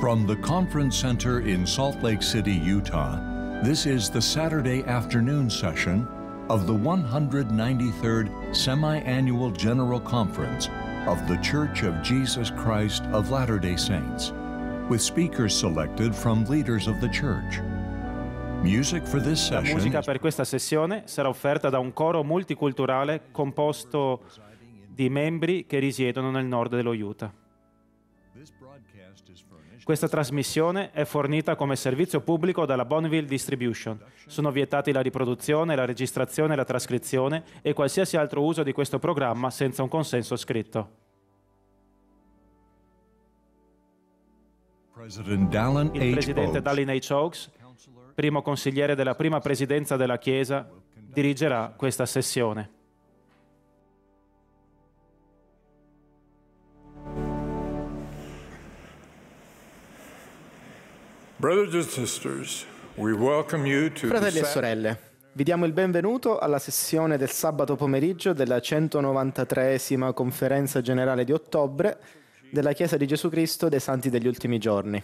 From the Conference Center in Salt Lake City, Utah, this is the Saturday afternoon session of the 193rd Semi-Annual General Conference of The Church of Jesus Christ of Latter-day Saints, with speakers selected from leaders of the Church. Music for this session. La musica per questa sessione sarà offerta da un coro multiculturale composto di membri che risiedono nel nord dello Utah. Questa trasmissione è fornita come servizio pubblico dalla Bonneville Distribution. Sono vietati la riproduzione, la registrazione, la trascrizione e qualsiasi altro uso di questo programma senza un consenso scritto. Il presidente Dallin H. Oaks, primo consigliere della prima presidenza della Chiesa, dirigerà questa sessione. Fratelli e sorelle, vi diamo il benvenuto alla sessione del sabato pomeriggio della 193 conferenza generale di ottobre della Chiesa di Gesù Cristo dei Santi degli Ultimi Giorni.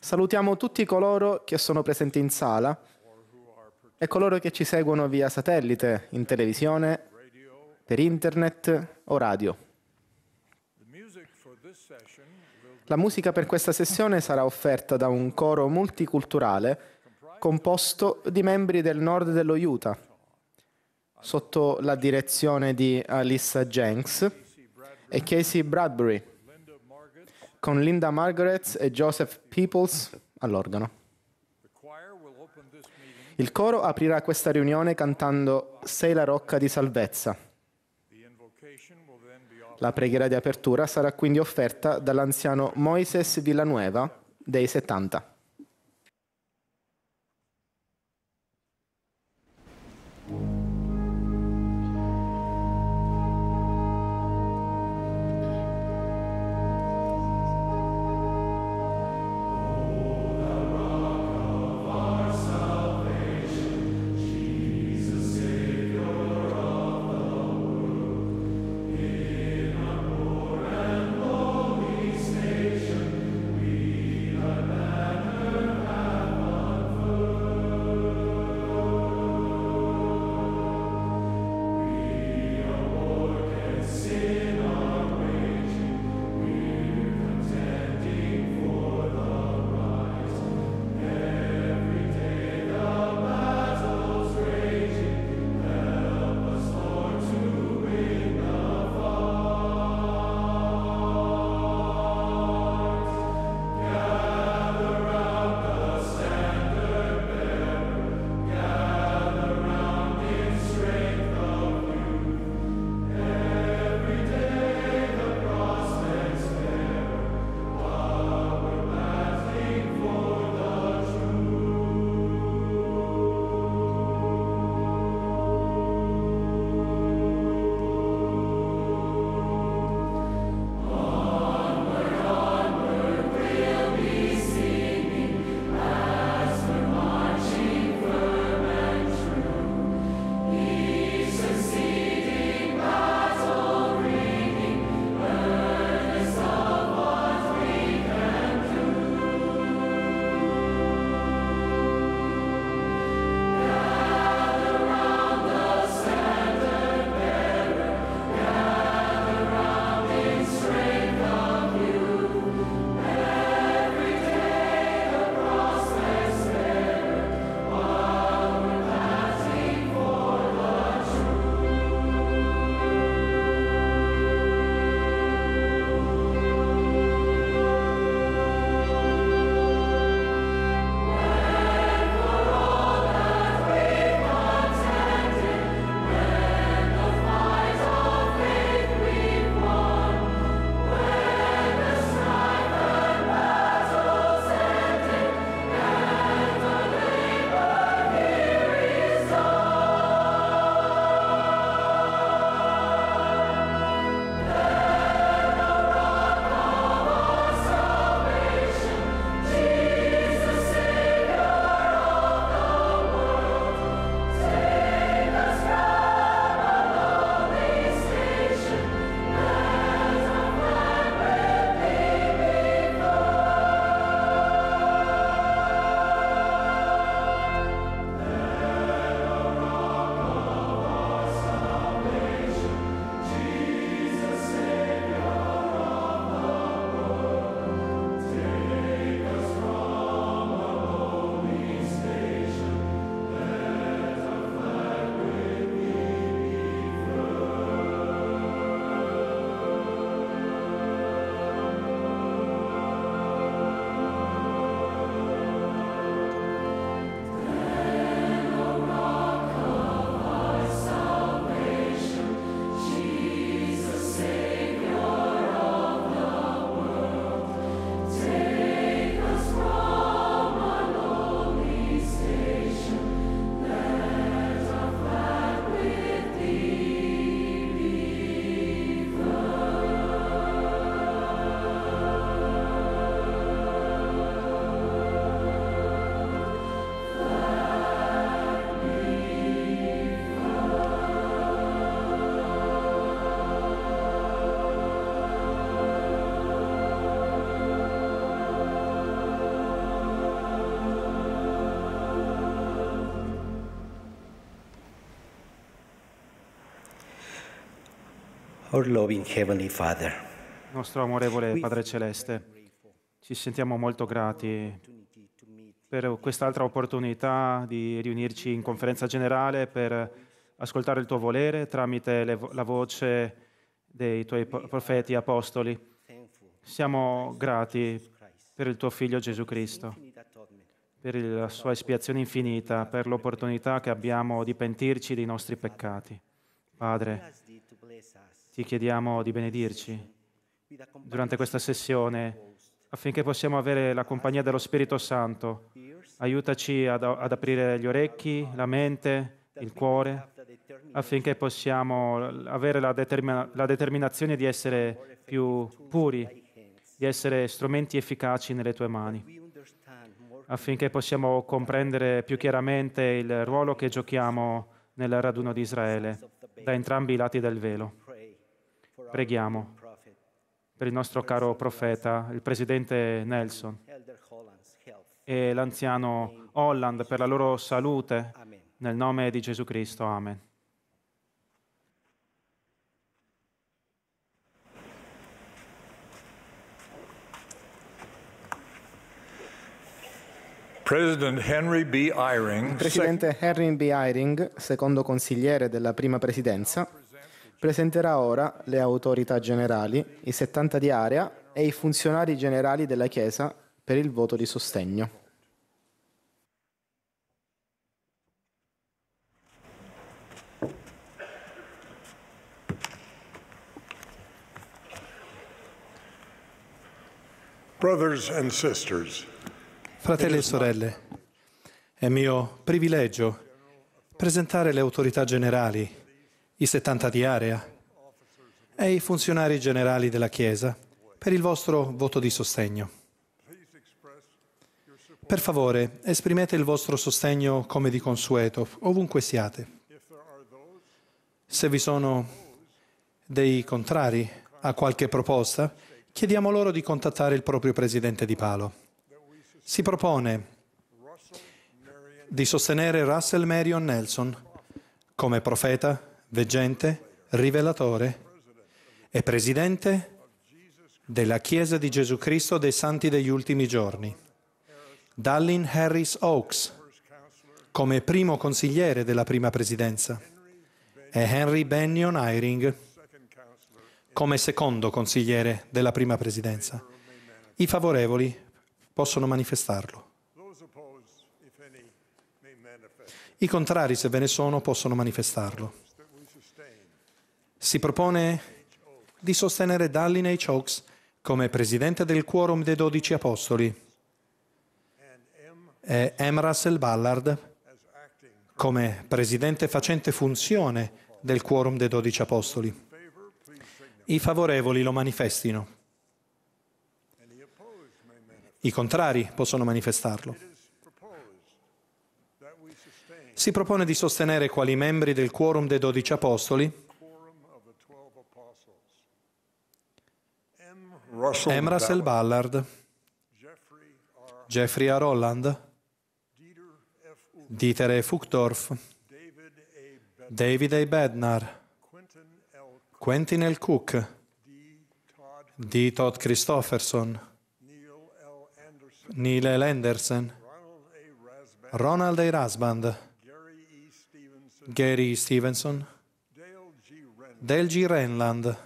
Salutiamo tutti coloro che sono presenti in sala e coloro che ci seguono via satellite, in televisione, per internet o radio. La musica per questa sessione sarà offerta da un coro multiculturale composto di membri del nord dello Utah, sotto la direzione di Alyssa Jenks e Casey Bradbury, con Linda Margaret e Joseph Peoples all'organo. Il coro aprirà questa riunione cantando Sei la rocca di salvezza la preghiera di apertura sarà quindi offerta dall'anziano Moises Villanueva dei 70. Our loving Heavenly Father. Nostro amorevole Padre Celeste, ci sentiamo molto grati per quest'altra opportunità di riunirci in conferenza generale per ascoltare il tuo volere tramite vo- la voce dei tuoi profeti apostoli. Siamo grati per il tuo Figlio Gesù Cristo, per la sua espiazione infinita, per l'opportunità che abbiamo di pentirci dei nostri peccati. Padre, ti chiediamo di benedirci durante questa sessione affinché possiamo avere la compagnia dello Spirito Santo. Aiutaci ad, ad aprire gli orecchi, la mente, il cuore, affinché possiamo avere la, determina- la determinazione di essere più puri, di essere strumenti efficaci nelle tue mani affinché possiamo comprendere più chiaramente il ruolo che giochiamo nel raduno di Israele da entrambi i lati del velo. Preghiamo per il nostro caro profeta, il presidente Nelson e l'anziano Holland per la loro salute. Nel nome di Gesù Cristo. Amen. President Henry B. Eyring, presidente Henry B. Eyring, secondo consigliere della prima presidenza, Presenterà ora le autorità generali, i 70 di area e i funzionari generali della Chiesa per il voto di sostegno. Fratelli e sorelle, è mio privilegio presentare le autorità generali, i 70 di area e i funzionari generali della Chiesa per il vostro voto di sostegno. Per favore, esprimete il vostro sostegno come di consueto, ovunque siate. Se vi sono dei contrari a qualche proposta, chiediamo loro di contattare il proprio presidente di Palo. Si propone di sostenere Russell Marion Nelson come profeta veggente, rivelatore e presidente della Chiesa di Gesù Cristo dei Santi degli Ultimi Giorni. Dallin Harris Oaks come primo consigliere della prima presidenza e Henry Bennion Eyring come secondo consigliere della prima presidenza. I favorevoli possono manifestarlo. I contrari, se ve ne sono, possono manifestarlo si propone di sostenere Dallin H. Oaks come presidente del Quorum dei Dodici Apostoli e M. Russell Ballard come presidente facente funzione del Quorum dei Dodici Apostoli. I favorevoli lo manifestino. I contrari possono manifestarlo. Si propone di sostenere quali membri del Quorum dei Dodici Apostoli Emerson Ballard, Jeffrey A. Rolland, Dieter E. Fuchtorf, David A. Bednar, Quentin L. Cook, D. Todd Christofferson, Neil L. Anderson, Ronald A. Rasband, Gary E. Stevenson, Dale G. Renland,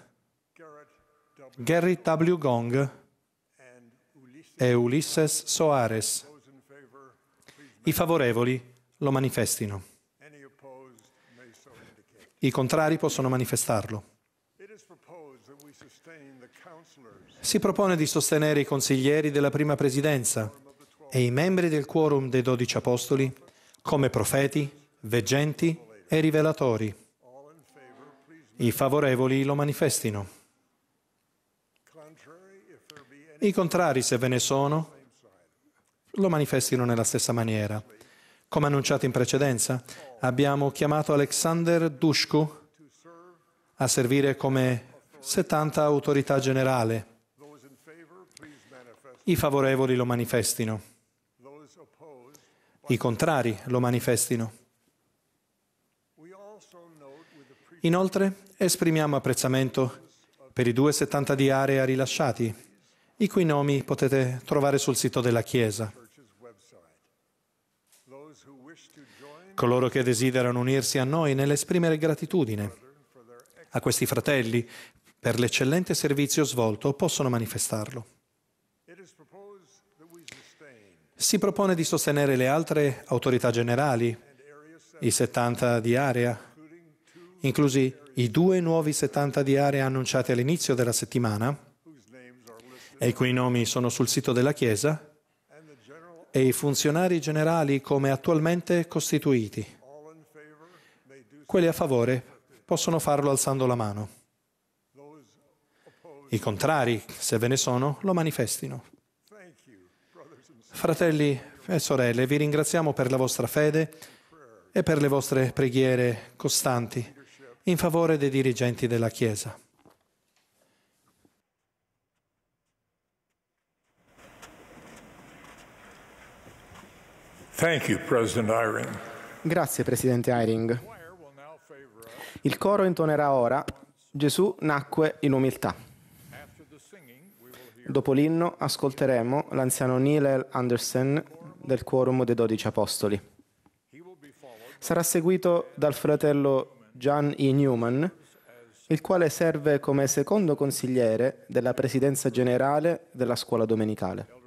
Gary W. Gong e Ulysses Soares. I favorevoli lo manifestino. I contrari possono manifestarlo. Si propone di sostenere i consiglieri della prima presidenza e i membri del quorum dei dodici apostoli come profeti, veggenti e rivelatori. I favorevoli lo manifestino. I contrari, se ve ne sono, lo manifestino nella stessa maniera. Come annunciato in precedenza, abbiamo chiamato Alexander Dushku a servire come 70 autorità generale. I favorevoli lo manifestino. I contrari lo manifestino. Inoltre esprimiamo apprezzamento per i 270 di area rilasciati i cui nomi potete trovare sul sito della Chiesa. Coloro che desiderano unirsi a noi nell'esprimere gratitudine a questi fratelli per l'eccellente servizio svolto possono manifestarlo. Si propone di sostenere le altre autorità generali, i 70 di area, inclusi i due nuovi 70 di area annunciati all'inizio della settimana, e i cui nomi sono sul sito della Chiesa, e i funzionari generali come attualmente costituiti. Quelli a favore possono farlo alzando la mano. I contrari, se ve ne sono, lo manifestino. Fratelli e sorelle, vi ringraziamo per la vostra fede e per le vostre preghiere costanti in favore dei dirigenti della Chiesa. You, President Grazie, Presidente Eyring. Il coro intonerà ora Gesù nacque in umiltà. Dopo l'inno ascolteremo l'anziano Neil Anderson del Quorum dei Dodici Apostoli. Sarà seguito dal fratello John E. Newman, il quale serve come secondo consigliere della Presidenza generale della scuola domenicale.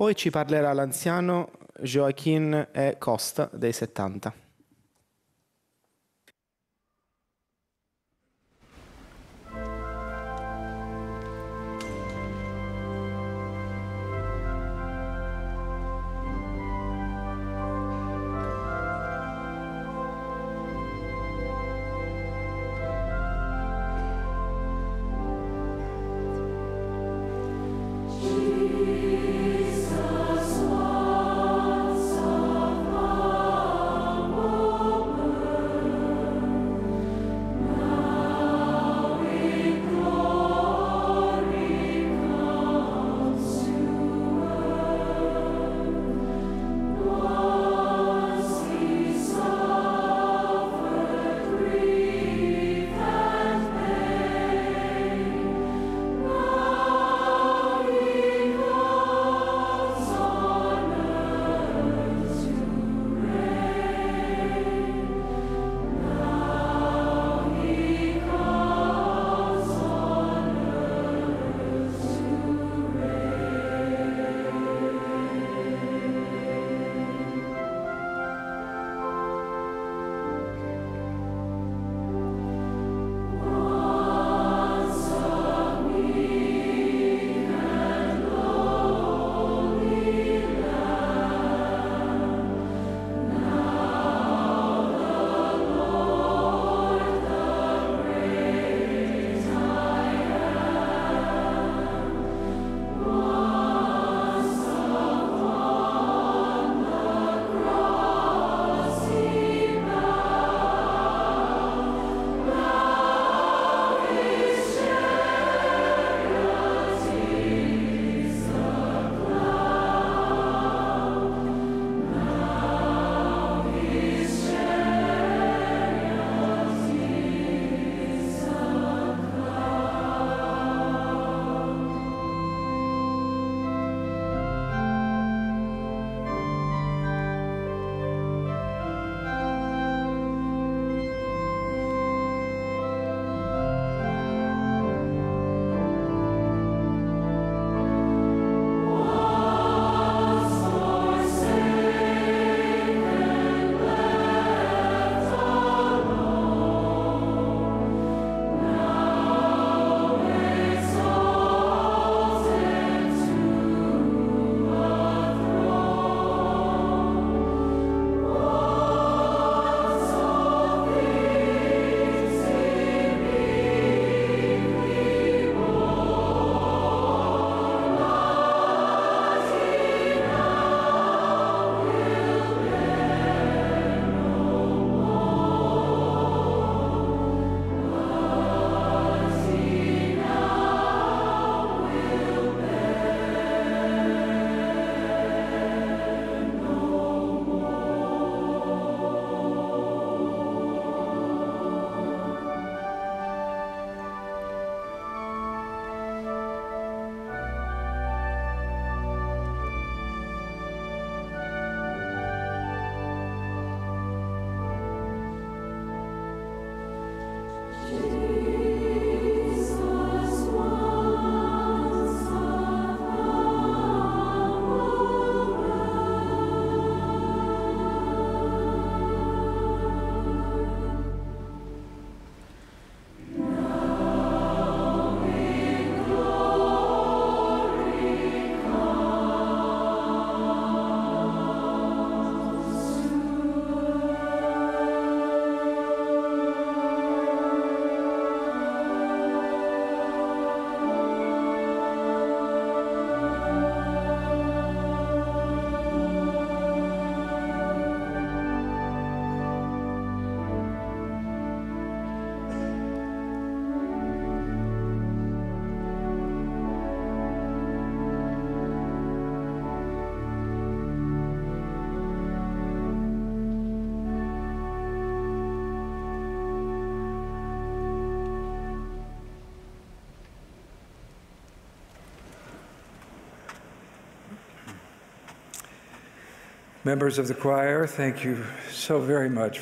Poi ci parlerà l'anziano Joaquín E. Costa dei 70.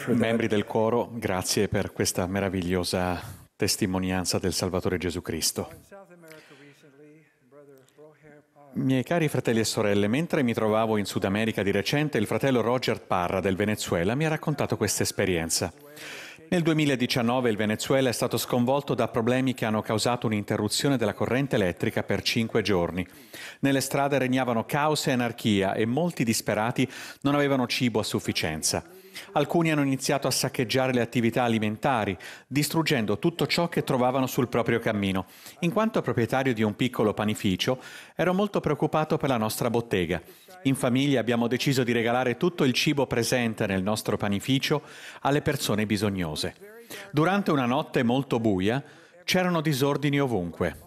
Membri del coro, grazie per questa meravigliosa testimonianza del Salvatore Gesù Cristo. Miei cari fratelli e sorelle, mentre mi trovavo in Sud America di recente, il fratello Roger Parra del Venezuela mi ha raccontato questa esperienza. Nel 2019 il Venezuela è stato sconvolto da problemi che hanno causato un'interruzione della corrente elettrica per cinque giorni. Nelle strade regnavano caos e anarchia e molti disperati non avevano cibo a sufficienza. Alcuni hanno iniziato a saccheggiare le attività alimentari, distruggendo tutto ciò che trovavano sul proprio cammino. In quanto proprietario di un piccolo panificio, ero molto preoccupato per la nostra bottega. In famiglia abbiamo deciso di regalare tutto il cibo presente nel nostro panificio alle persone bisognose. Durante una notte molto buia c'erano disordini ovunque.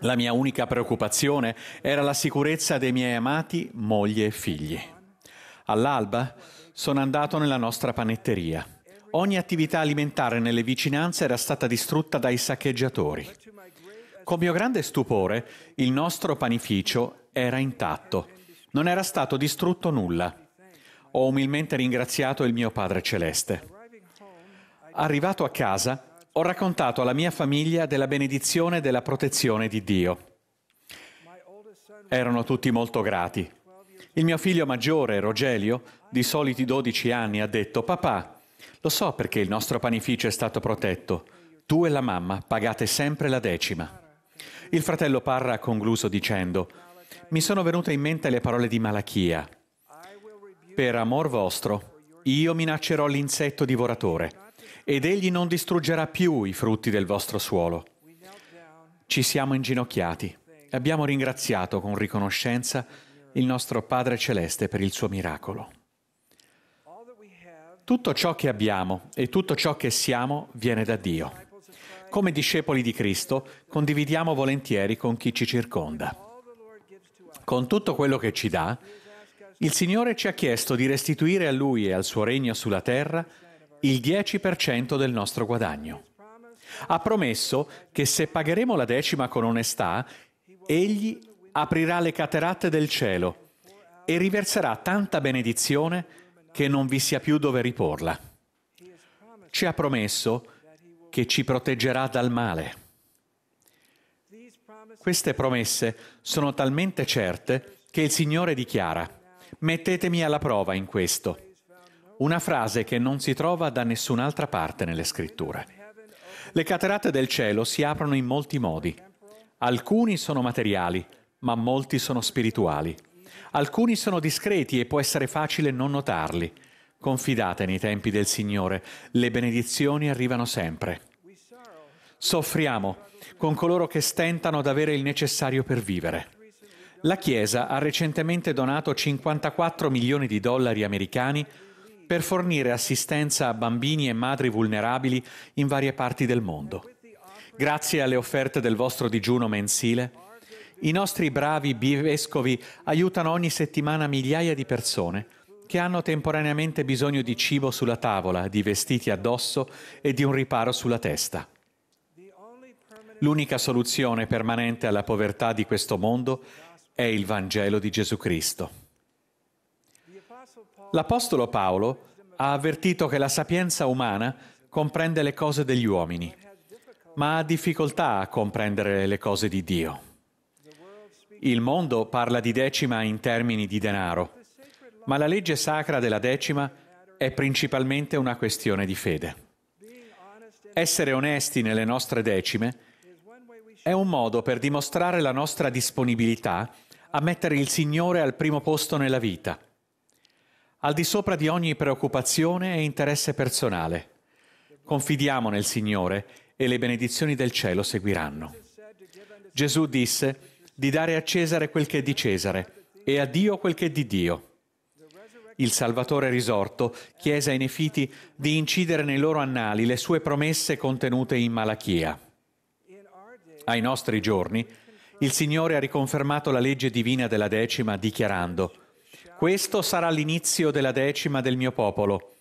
La mia unica preoccupazione era la sicurezza dei miei amati moglie e figli. All'alba sono andato nella nostra panetteria. Ogni attività alimentare nelle vicinanze era stata distrutta dai saccheggiatori. Con mio grande stupore, il nostro panificio era intatto. Non era stato distrutto nulla. Ho umilmente ringraziato il mio Padre Celeste. Arrivato a casa, ho raccontato alla mia famiglia della benedizione e della protezione di Dio. Erano tutti molto grati. Il mio figlio maggiore, Rogelio, di soliti 12 anni, ha detto, papà, lo so perché il nostro panificio è stato protetto. Tu e la mamma pagate sempre la decima. Il fratello Parra ha concluso dicendo, mi sono venute in mente le parole di Malachia. Per amor vostro, io minaccerò l'insetto divoratore, ed egli non distruggerà più i frutti del vostro suolo. Ci siamo inginocchiati e abbiamo ringraziato con riconoscenza il nostro Padre Celeste per il suo miracolo. Tutto ciò che abbiamo e tutto ciò che siamo viene da Dio. Come discepoli di Cristo condividiamo volentieri con chi ci circonda. Con tutto quello che ci dà, il Signore ci ha chiesto di restituire a Lui e al suo regno sulla terra il 10% del nostro guadagno. Ha promesso che se pagheremo la decima con onestà, Egli aprirà le cateratte del cielo e riverserà tanta benedizione che non vi sia più dove riporla. Ci ha promesso che ci proteggerà dal male. Queste promesse sono talmente certe che il Signore dichiara, mettetemi alla prova in questo. Una frase che non si trova da nessun'altra parte nelle scritture. Le caterate del cielo si aprono in molti modi. Alcuni sono materiali, ma molti sono spirituali. Alcuni sono discreti e può essere facile non notarli. Confidate nei tempi del Signore, le benedizioni arrivano sempre. Soffriamo con coloro che stentano ad avere il necessario per vivere. La Chiesa ha recentemente donato 54 milioni di dollari americani per fornire assistenza a bambini e madri vulnerabili in varie parti del mondo. Grazie alle offerte del vostro digiuno mensile, i nostri bravi bivescovi aiutano ogni settimana migliaia di persone che hanno temporaneamente bisogno di cibo sulla tavola, di vestiti addosso e di un riparo sulla testa. L'unica soluzione permanente alla povertà di questo mondo è il Vangelo di Gesù Cristo. L'Apostolo Paolo ha avvertito che la sapienza umana comprende le cose degli uomini, ma ha difficoltà a comprendere le cose di Dio. Il mondo parla di decima in termini di denaro, ma la legge sacra della decima è principalmente una questione di fede. Essere onesti nelle nostre decime è un modo per dimostrare la nostra disponibilità a mettere il Signore al primo posto nella vita, al di sopra di ogni preoccupazione e interesse personale. Confidiamo nel Signore e le benedizioni del cielo seguiranno. Gesù disse, di dare a Cesare quel che è di Cesare e a Dio quel che è di Dio. Il Salvatore risorto chiese ai Nefiti di incidere nei loro annali le sue promesse contenute in Malachia. Ai nostri giorni, il Signore ha riconfermato la legge divina della decima dichiarando, questo sarà l'inizio della decima del mio popolo.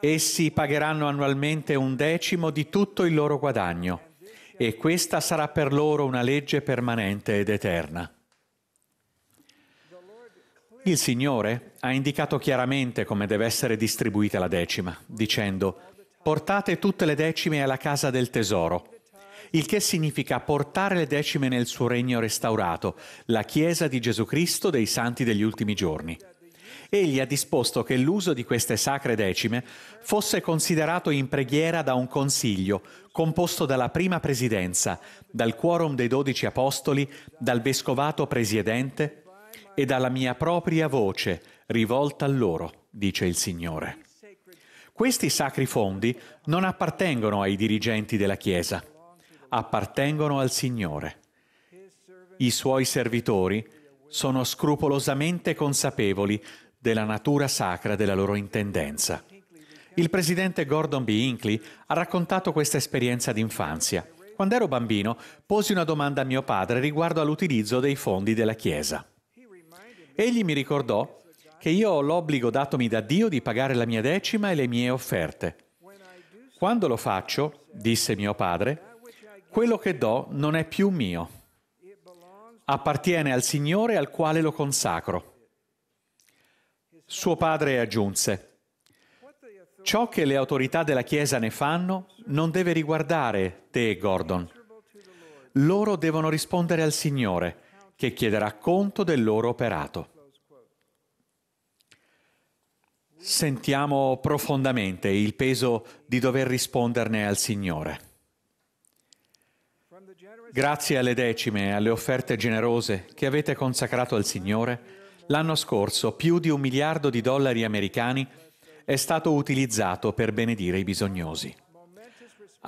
Essi pagheranno annualmente un decimo di tutto il loro guadagno e questa sarà per loro una legge permanente ed eterna. Il Signore ha indicato chiaramente come deve essere distribuita la decima, dicendo, portate tutte le decime alla casa del tesoro, il che significa portare le decime nel suo regno restaurato, la Chiesa di Gesù Cristo dei santi degli ultimi giorni. Egli ha disposto che l'uso di queste sacre decime fosse considerato in preghiera da un consiglio, composto dalla prima presidenza, dal quorum dei dodici apostoli, dal vescovato presiedente e dalla mia propria voce rivolta a loro, dice il Signore. Questi sacri fondi non appartengono ai dirigenti della Chiesa, appartengono al Signore. I suoi servitori sono scrupolosamente consapevoli della natura sacra della loro intendenza. Il presidente Gordon B. Hinckley ha raccontato questa esperienza d'infanzia. Quando ero bambino, posi una domanda a mio padre riguardo all'utilizzo dei fondi della Chiesa. Egli mi ricordò che io ho l'obbligo datomi da Dio di pagare la mia decima e le mie offerte. Quando lo faccio, disse mio padre, quello che do non è più mio. Appartiene al Signore al quale lo consacro. Suo padre aggiunse, Ciò che le autorità della Chiesa ne fanno non deve riguardare te, Gordon. Loro devono rispondere al Signore, che chiederà conto del loro operato. Sentiamo profondamente il peso di dover risponderne al Signore. Grazie alle decime e alle offerte generose che avete consacrato al Signore, l'anno scorso più di un miliardo di dollari americani è stato utilizzato per benedire i bisognosi.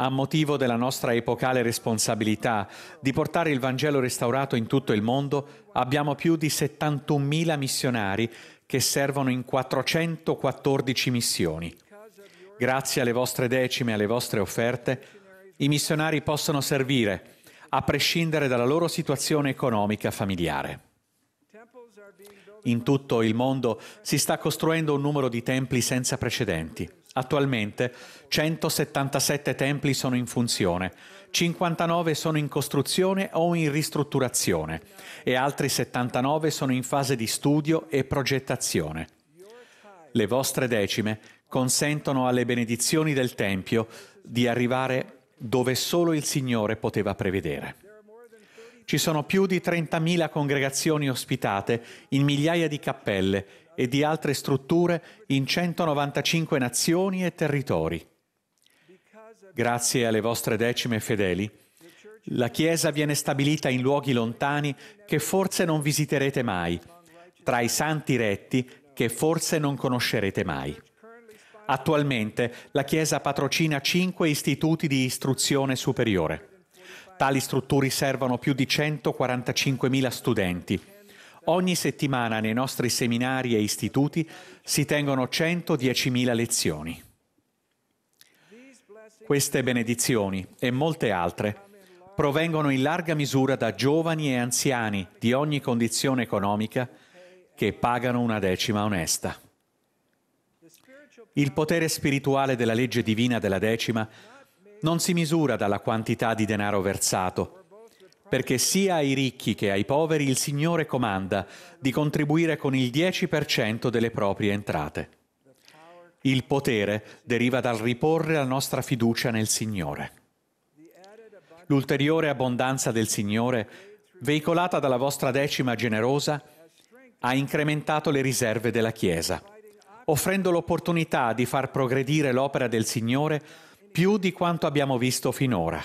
A motivo della nostra epocale responsabilità di portare il Vangelo restaurato in tutto il mondo, abbiamo più di 71.000 missionari che servono in 414 missioni. Grazie alle vostre decime e alle vostre offerte, i missionari possono servire, a prescindere dalla loro situazione economica familiare. In tutto il mondo si sta costruendo un numero di templi senza precedenti. Attualmente 177 templi sono in funzione, 59 sono in costruzione o in ristrutturazione e altri 79 sono in fase di studio e progettazione. Le vostre decime consentono alle benedizioni del Tempio di arrivare dove solo il Signore poteva prevedere. Ci sono più di 30.000 congregazioni ospitate in migliaia di cappelle e di altre strutture in 195 nazioni e territori. Grazie alle vostre decime fedeli, la Chiesa viene stabilita in luoghi lontani che forse non visiterete mai, tra i santi retti che forse non conoscerete mai. Attualmente la Chiesa patrocina cinque istituti di istruzione superiore. Tali strutture servono più di 145.000 studenti. Ogni settimana nei nostri seminari e istituti si tengono 110.000 lezioni. Queste benedizioni e molte altre provengono in larga misura da giovani e anziani di ogni condizione economica che pagano una decima onesta. Il potere spirituale della legge divina della decima non si misura dalla quantità di denaro versato, perché sia ai ricchi che ai poveri il Signore comanda di contribuire con il 10% delle proprie entrate. Il potere deriva dal riporre la nostra fiducia nel Signore. L'ulteriore abbondanza del Signore, veicolata dalla vostra decima generosa, ha incrementato le riserve della Chiesa, offrendo l'opportunità di far progredire l'opera del Signore più di quanto abbiamo visto finora.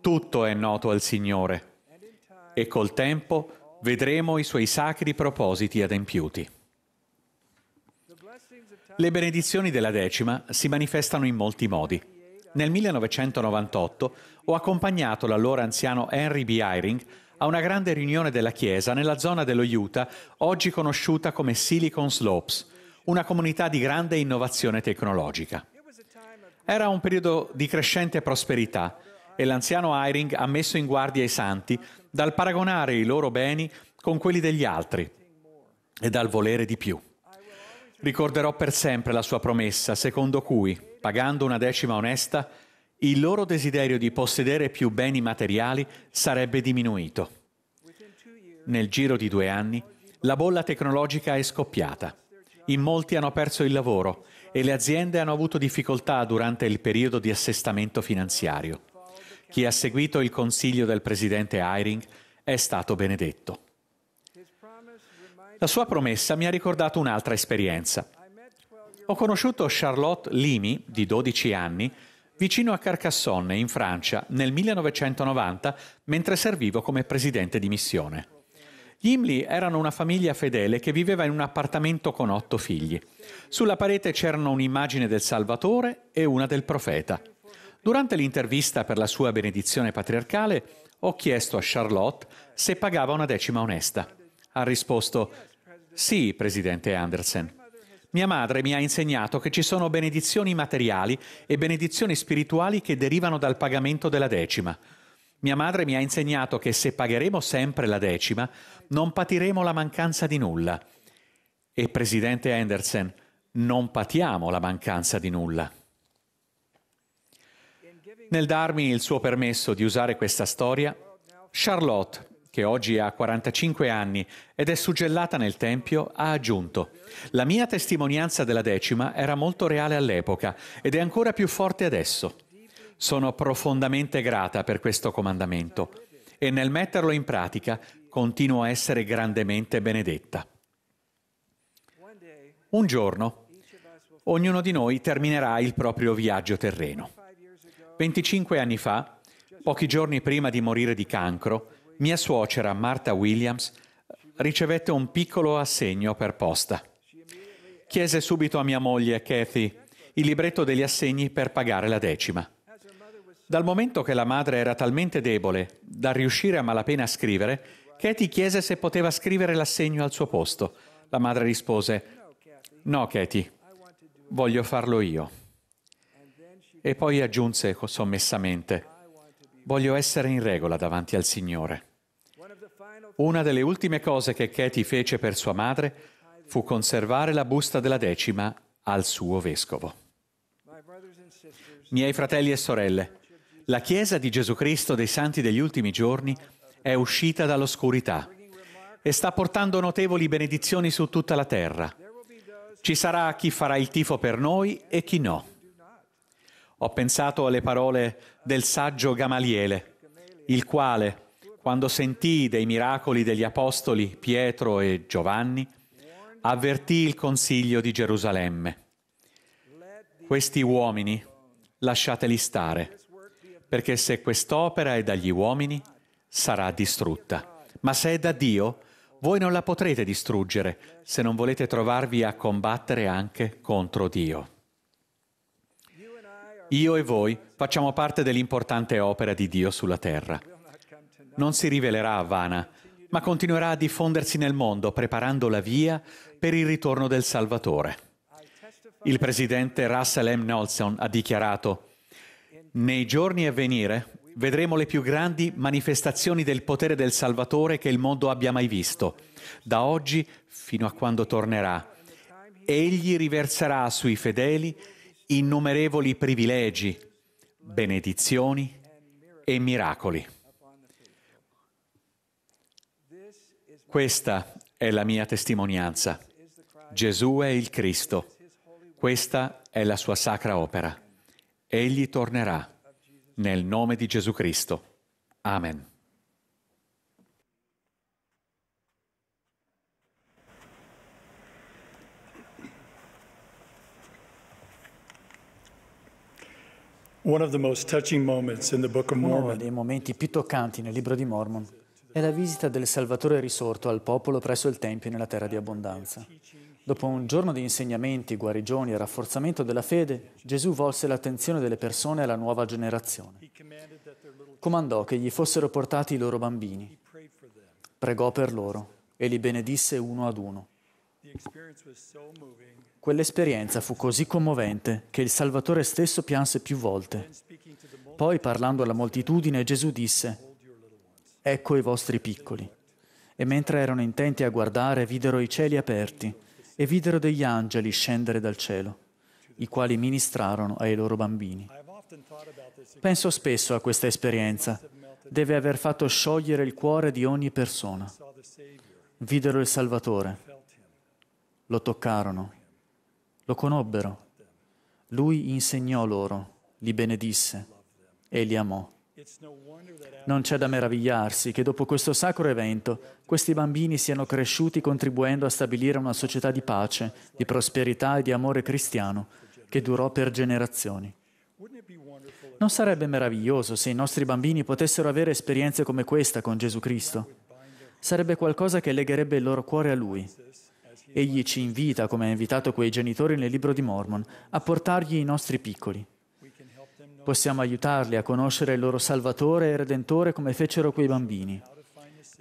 Tutto è noto al Signore e col tempo vedremo i suoi sacri propositi adempiuti. Le benedizioni della decima si manifestano in molti modi. Nel 1998 ho accompagnato l'allora anziano Henry B. Eyring a una grande riunione della Chiesa nella zona dello Utah, oggi conosciuta come Silicon Slopes, una comunità di grande innovazione tecnologica. Era un periodo di crescente prosperità e l'anziano Eyring ha messo in guardia i santi dal paragonare i loro beni con quelli degli altri e dal volere di più. Ricorderò per sempre la sua promessa, secondo cui, pagando una decima onesta, il loro desiderio di possedere più beni materiali sarebbe diminuito. Nel giro di due anni, la bolla tecnologica è scoppiata. In molti hanno perso il lavoro e le aziende hanno avuto difficoltà durante il periodo di assestamento finanziario. Chi ha seguito il consiglio del presidente Eyring è stato benedetto. La sua promessa mi ha ricordato un'altra esperienza. Ho conosciuto Charlotte Limi, di 12 anni, vicino a Carcassonne, in Francia, nel 1990, mentre servivo come presidente di missione. Gimli erano una famiglia fedele che viveva in un appartamento con otto figli. Sulla parete c'erano un'immagine del Salvatore e una del profeta. Durante l'intervista per la sua benedizione patriarcale ho chiesto a Charlotte se pagava una decima onesta. Ha risposto sì, Presidente Andersen. Mia madre mi ha insegnato che ci sono benedizioni materiali e benedizioni spirituali che derivano dal pagamento della decima. Mia madre mi ha insegnato che se pagheremo sempre la decima, non patiremo la mancanza di nulla. E Presidente Henderson, non patiamo la mancanza di nulla. Nel darmi il suo permesso di usare questa storia, Charlotte, che oggi ha 45 anni ed è suggellata nel Tempio, ha aggiunto, la mia testimonianza della decima era molto reale all'epoca ed è ancora più forte adesso. Sono profondamente grata per questo comandamento e nel metterlo in pratica continuo a essere grandemente benedetta. Un giorno ognuno di noi terminerà il proprio viaggio terreno. 25 anni fa, pochi giorni prima di morire di cancro, mia suocera Martha Williams ricevette un piccolo assegno per posta. Chiese subito a mia moglie, Kathy, il libretto degli assegni per pagare la decima. Dal momento che la madre era talmente debole da riuscire a malapena a scrivere, Katie chiese se poteva scrivere l'assegno al suo posto. La madre rispose, no Katie, voglio farlo io. E poi aggiunse sommessamente, voglio essere in regola davanti al Signore. Una delle ultime cose che Katie fece per sua madre fu conservare la busta della decima al suo vescovo. Miei fratelli e sorelle, la Chiesa di Gesù Cristo dei Santi degli ultimi giorni è uscita dall'oscurità e sta portando notevoli benedizioni su tutta la terra. Ci sarà chi farà il tifo per noi e chi no. Ho pensato alle parole del saggio Gamaliele, il quale, quando sentì dei miracoli degli apostoli Pietro e Giovanni, avvertì il consiglio di Gerusalemme. Questi uomini lasciateli stare, perché se quest'opera è dagli uomini, sarà distrutta. Ma se è da Dio, voi non la potrete distruggere se non volete trovarvi a combattere anche contro Dio. Io e voi facciamo parte dell'importante opera di Dio sulla terra. Non si rivelerà vana, ma continuerà a diffondersi nel mondo preparando la via per il ritorno del Salvatore. Il presidente Russell M. Nelson ha dichiarato, nei giorni a venire Vedremo le più grandi manifestazioni del potere del Salvatore che il mondo abbia mai visto, da oggi fino a quando tornerà. Egli riverserà sui fedeli innumerevoli privilegi, benedizioni e miracoli. Questa è la mia testimonianza. Gesù è il Cristo. Questa è la sua sacra opera. Egli tornerà. Nel nome di Gesù Cristo. Amen. Uno dei momenti più toccanti nel libro di Mormon è la visita del Salvatore risorto al popolo presso il Tempio nella terra di abbondanza. Dopo un giorno di insegnamenti, guarigioni e rafforzamento della fede, Gesù volse l'attenzione delle persone alla nuova generazione. Comandò che gli fossero portati i loro bambini, pregò per loro e li benedisse uno ad uno. Quell'esperienza fu così commovente che il Salvatore stesso pianse più volte. Poi, parlando alla moltitudine, Gesù disse, Ecco i vostri piccoli. E mentre erano intenti a guardare, videro i cieli aperti e videro degli angeli scendere dal cielo, i quali ministrarono ai loro bambini. Penso spesso a questa esperienza. Deve aver fatto sciogliere il cuore di ogni persona. Videro il Salvatore, lo toccarono, lo conobbero. Lui insegnò loro, li benedisse e li amò. Non c'è da meravigliarsi che dopo questo sacro evento questi bambini siano cresciuti contribuendo a stabilire una società di pace, di prosperità e di amore cristiano che durò per generazioni. Non sarebbe meraviglioso se i nostri bambini potessero avere esperienze come questa con Gesù Cristo? Sarebbe qualcosa che legherebbe il loro cuore a Lui. Egli ci invita, come ha invitato quei genitori nel libro di Mormon, a portargli i nostri piccoli. Possiamo aiutarli a conoscere il loro Salvatore e Redentore come fecero quei bambini.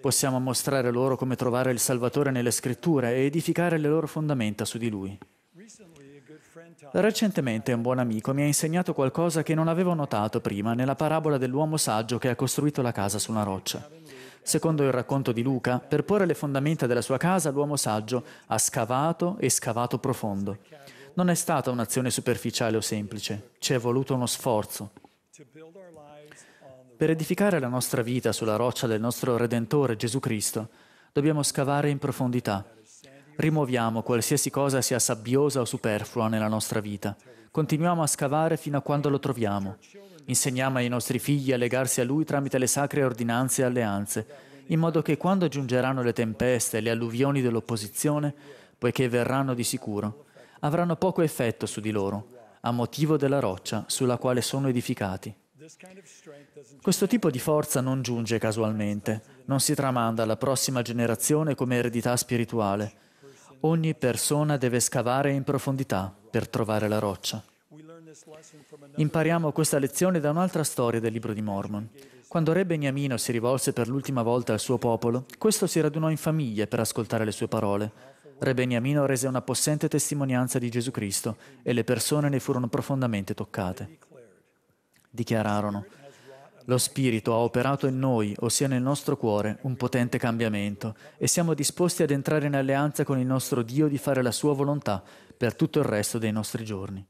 Possiamo mostrare loro come trovare il Salvatore nelle scritture e edificare le loro fondamenta su di lui. Recentemente un buon amico mi ha insegnato qualcosa che non avevo notato prima nella parabola dell'uomo saggio che ha costruito la casa su una roccia. Secondo il racconto di Luca, per porre le fondamenta della sua casa, l'uomo saggio ha scavato e scavato profondo non è stata un'azione superficiale o semplice, ci è voluto uno sforzo. Per edificare la nostra vita sulla roccia del nostro Redentore Gesù Cristo, dobbiamo scavare in profondità. Rimuoviamo qualsiasi cosa sia sabbiosa o superflua nella nostra vita. Continuiamo a scavare fino a quando lo troviamo. Insegniamo ai nostri figli a legarsi a Lui tramite le sacre ordinanze e alleanze, in modo che quando giungeranno le tempeste e le alluvioni dell'opposizione, poiché verranno di sicuro, avranno poco effetto su di loro, a motivo della roccia sulla quale sono edificati. Questo tipo di forza non giunge casualmente, non si tramanda alla prossima generazione come eredità spirituale. Ogni persona deve scavare in profondità per trovare la roccia. Impariamo questa lezione da un'altra storia del libro di Mormon. Quando Re Beniamino si rivolse per l'ultima volta al suo popolo, questo si radunò in famiglia per ascoltare le sue parole. Re Beniamino rese una possente testimonianza di Gesù Cristo e le persone ne furono profondamente toccate. Dichiararono, lo Spirito ha operato in noi, ossia nel nostro cuore, un potente cambiamento e siamo disposti ad entrare in alleanza con il nostro Dio di fare la sua volontà per tutto il resto dei nostri giorni.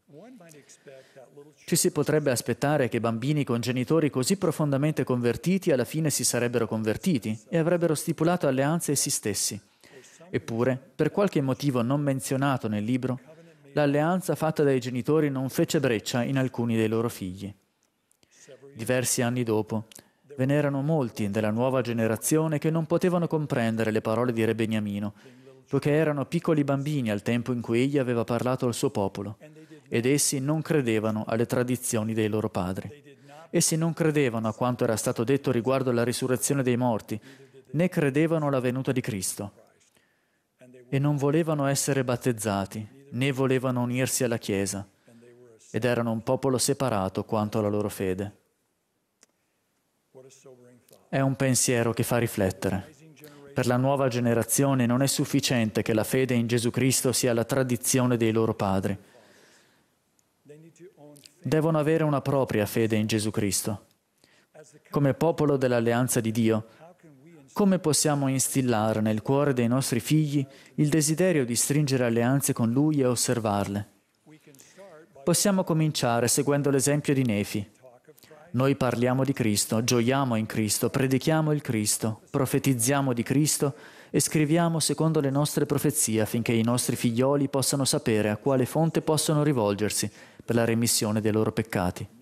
Ci si potrebbe aspettare che bambini con genitori così profondamente convertiti alla fine si sarebbero convertiti e avrebbero stipulato alleanze essi stessi. Eppure, per qualche motivo non menzionato nel libro, l'alleanza fatta dai genitori non fece breccia in alcuni dei loro figli. Diversi anni dopo, ve n'erano molti della nuova generazione che non potevano comprendere le parole di Re Beniamino, poiché erano piccoli bambini al tempo in cui egli aveva parlato al suo popolo, ed essi non credevano alle tradizioni dei loro padri. Essi non credevano a quanto era stato detto riguardo alla risurrezione dei morti, né credevano alla venuta di Cristo e non volevano essere battezzati, né volevano unirsi alla Chiesa, ed erano un popolo separato quanto alla loro fede. È un pensiero che fa riflettere. Per la nuova generazione non è sufficiente che la fede in Gesù Cristo sia la tradizione dei loro padri. Devono avere una propria fede in Gesù Cristo. Come popolo dell'alleanza di Dio, come possiamo instillare nel cuore dei nostri figli il desiderio di stringere alleanze con Lui e osservarle? Possiamo cominciare seguendo l'esempio di Nefi. Noi parliamo di Cristo, gioiamo in Cristo, predichiamo il Cristo, profetizziamo di Cristo e scriviamo secondo le nostre profezie affinché i nostri figlioli possano sapere a quale fonte possono rivolgersi per la remissione dei loro peccati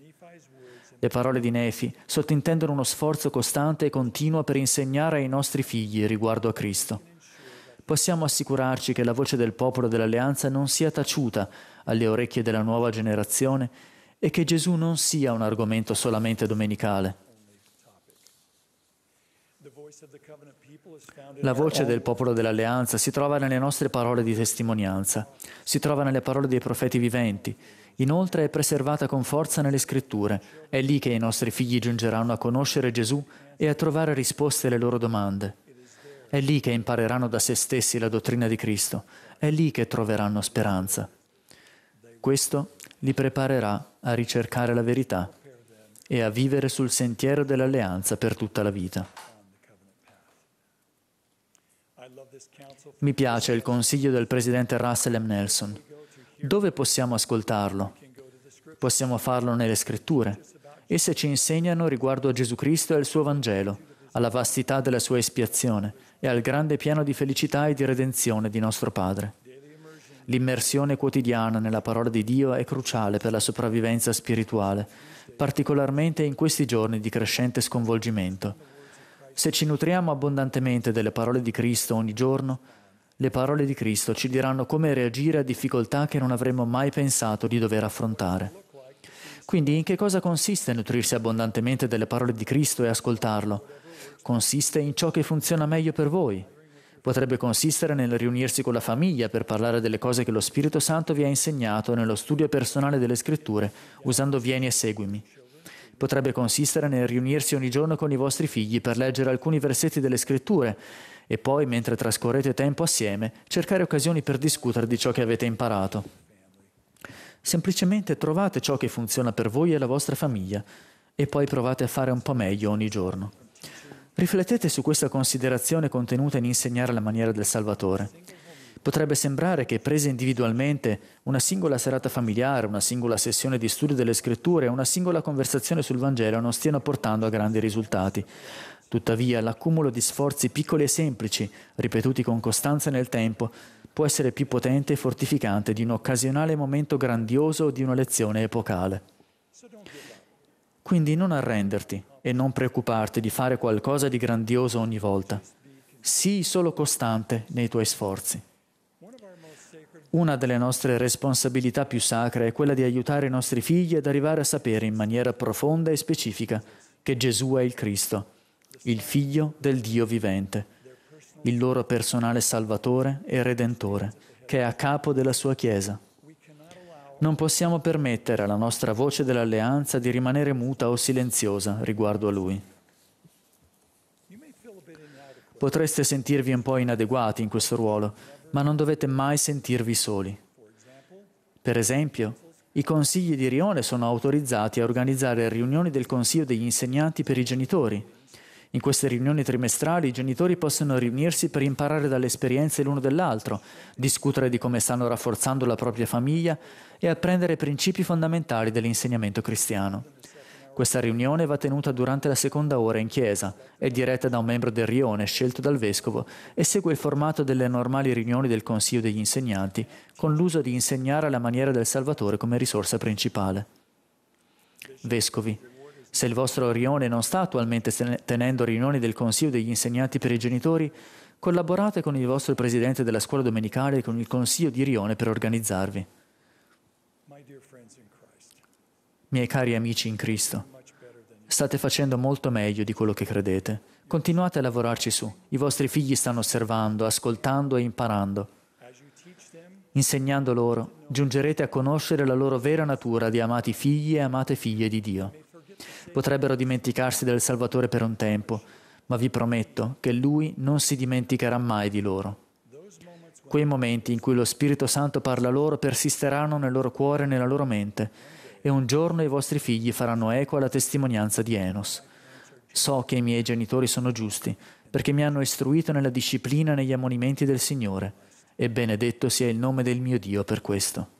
le parole di Nefi sottintendono uno sforzo costante e continuo per insegnare ai nostri figli riguardo a Cristo. Possiamo assicurarci che la voce del popolo dell'alleanza non sia taciuta alle orecchie della nuova generazione e che Gesù non sia un argomento solamente domenicale. La voce del popolo dell'alleanza si trova nelle nostre parole di testimonianza, si trova nelle parole dei profeti viventi, inoltre è preservata con forza nelle scritture, è lì che i nostri figli giungeranno a conoscere Gesù e a trovare risposte alle loro domande. È lì che impareranno da se stessi la dottrina di Cristo, è lì che troveranno speranza. Questo li preparerà a ricercare la verità e a vivere sul sentiero dell'alleanza per tutta la vita. Mi piace il consiglio del presidente Russell M. Nelson. Dove possiamo ascoltarlo? Possiamo farlo nelle scritture. Esse ci insegnano riguardo a Gesù Cristo e al suo Vangelo, alla vastità della sua espiazione e al grande piano di felicità e di redenzione di nostro Padre. L'immersione quotidiana nella parola di Dio è cruciale per la sopravvivenza spirituale, particolarmente in questi giorni di crescente sconvolgimento se ci nutriamo abbondantemente delle parole di Cristo ogni giorno, le parole di Cristo ci diranno come reagire a difficoltà che non avremmo mai pensato di dover affrontare. Quindi in che cosa consiste nutrirsi abbondantemente delle parole di Cristo e ascoltarlo? Consiste in ciò che funziona meglio per voi. Potrebbe consistere nel riunirsi con la famiglia per parlare delle cose che lo Spirito Santo vi ha insegnato nello studio personale delle scritture, usando vieni e seguimi potrebbe consistere nel riunirsi ogni giorno con i vostri figli per leggere alcuni versetti delle scritture e poi, mentre trascorrete tempo assieme, cercare occasioni per discutere di ciò che avete imparato. Semplicemente trovate ciò che funziona per voi e la vostra famiglia e poi provate a fare un po' meglio ogni giorno. Riflettete su questa considerazione contenuta in insegnare la maniera del Salvatore. Potrebbe sembrare che prese individualmente una singola serata familiare, una singola sessione di studio delle scritture, una singola conversazione sul Vangelo non stiano portando a grandi risultati. Tuttavia, l'accumulo di sforzi piccoli e semplici, ripetuti con costanza nel tempo, può essere più potente e fortificante di un occasionale momento grandioso o di una lezione epocale. Quindi non arrenderti e non preoccuparti di fare qualcosa di grandioso ogni volta. Sii solo costante nei tuoi sforzi. Una delle nostre responsabilità più sacre è quella di aiutare i nostri figli ad arrivare a sapere in maniera profonda e specifica che Gesù è il Cristo, il Figlio del Dio vivente, il loro personale Salvatore e Redentore, che è a capo della sua Chiesa. Non possiamo permettere alla nostra voce dell'alleanza di rimanere muta o silenziosa riguardo a Lui. Potreste sentirvi un po' inadeguati in questo ruolo, ma non dovete mai sentirvi soli. Per esempio, i consigli di Rione sono autorizzati a organizzare riunioni del Consiglio degli insegnanti per i genitori. In queste riunioni trimestrali i genitori possono riunirsi per imparare dalle esperienze l'uno dell'altro, discutere di come stanno rafforzando la propria famiglia e apprendere principi fondamentali dell'insegnamento cristiano. Questa riunione va tenuta durante la seconda ora in chiesa, è diretta da un membro del rione scelto dal vescovo e segue il formato delle normali riunioni del Consiglio degli insegnanti, con l'uso di insegnare alla maniera del Salvatore come risorsa principale. Vescovi, se il vostro rione non sta attualmente tenendo riunioni del Consiglio degli insegnanti per i genitori, collaborate con il vostro presidente della scuola domenicale e con il Consiglio di rione per organizzarvi. miei cari amici in Cristo. State facendo molto meglio di quello che credete. Continuate a lavorarci su. I vostri figli stanno osservando, ascoltando e imparando. Insegnando loro, giungerete a conoscere la loro vera natura di amati figli e amate figlie di Dio. Potrebbero dimenticarsi del Salvatore per un tempo, ma vi prometto che Lui non si dimenticherà mai di loro. Quei momenti in cui lo Spirito Santo parla loro persisteranno nel loro cuore e nella loro mente e un giorno i vostri figli faranno eco alla testimonianza di Enos. So che i miei genitori sono giusti, perché mi hanno istruito nella disciplina e negli ammonimenti del Signore, e benedetto sia il nome del mio Dio per questo.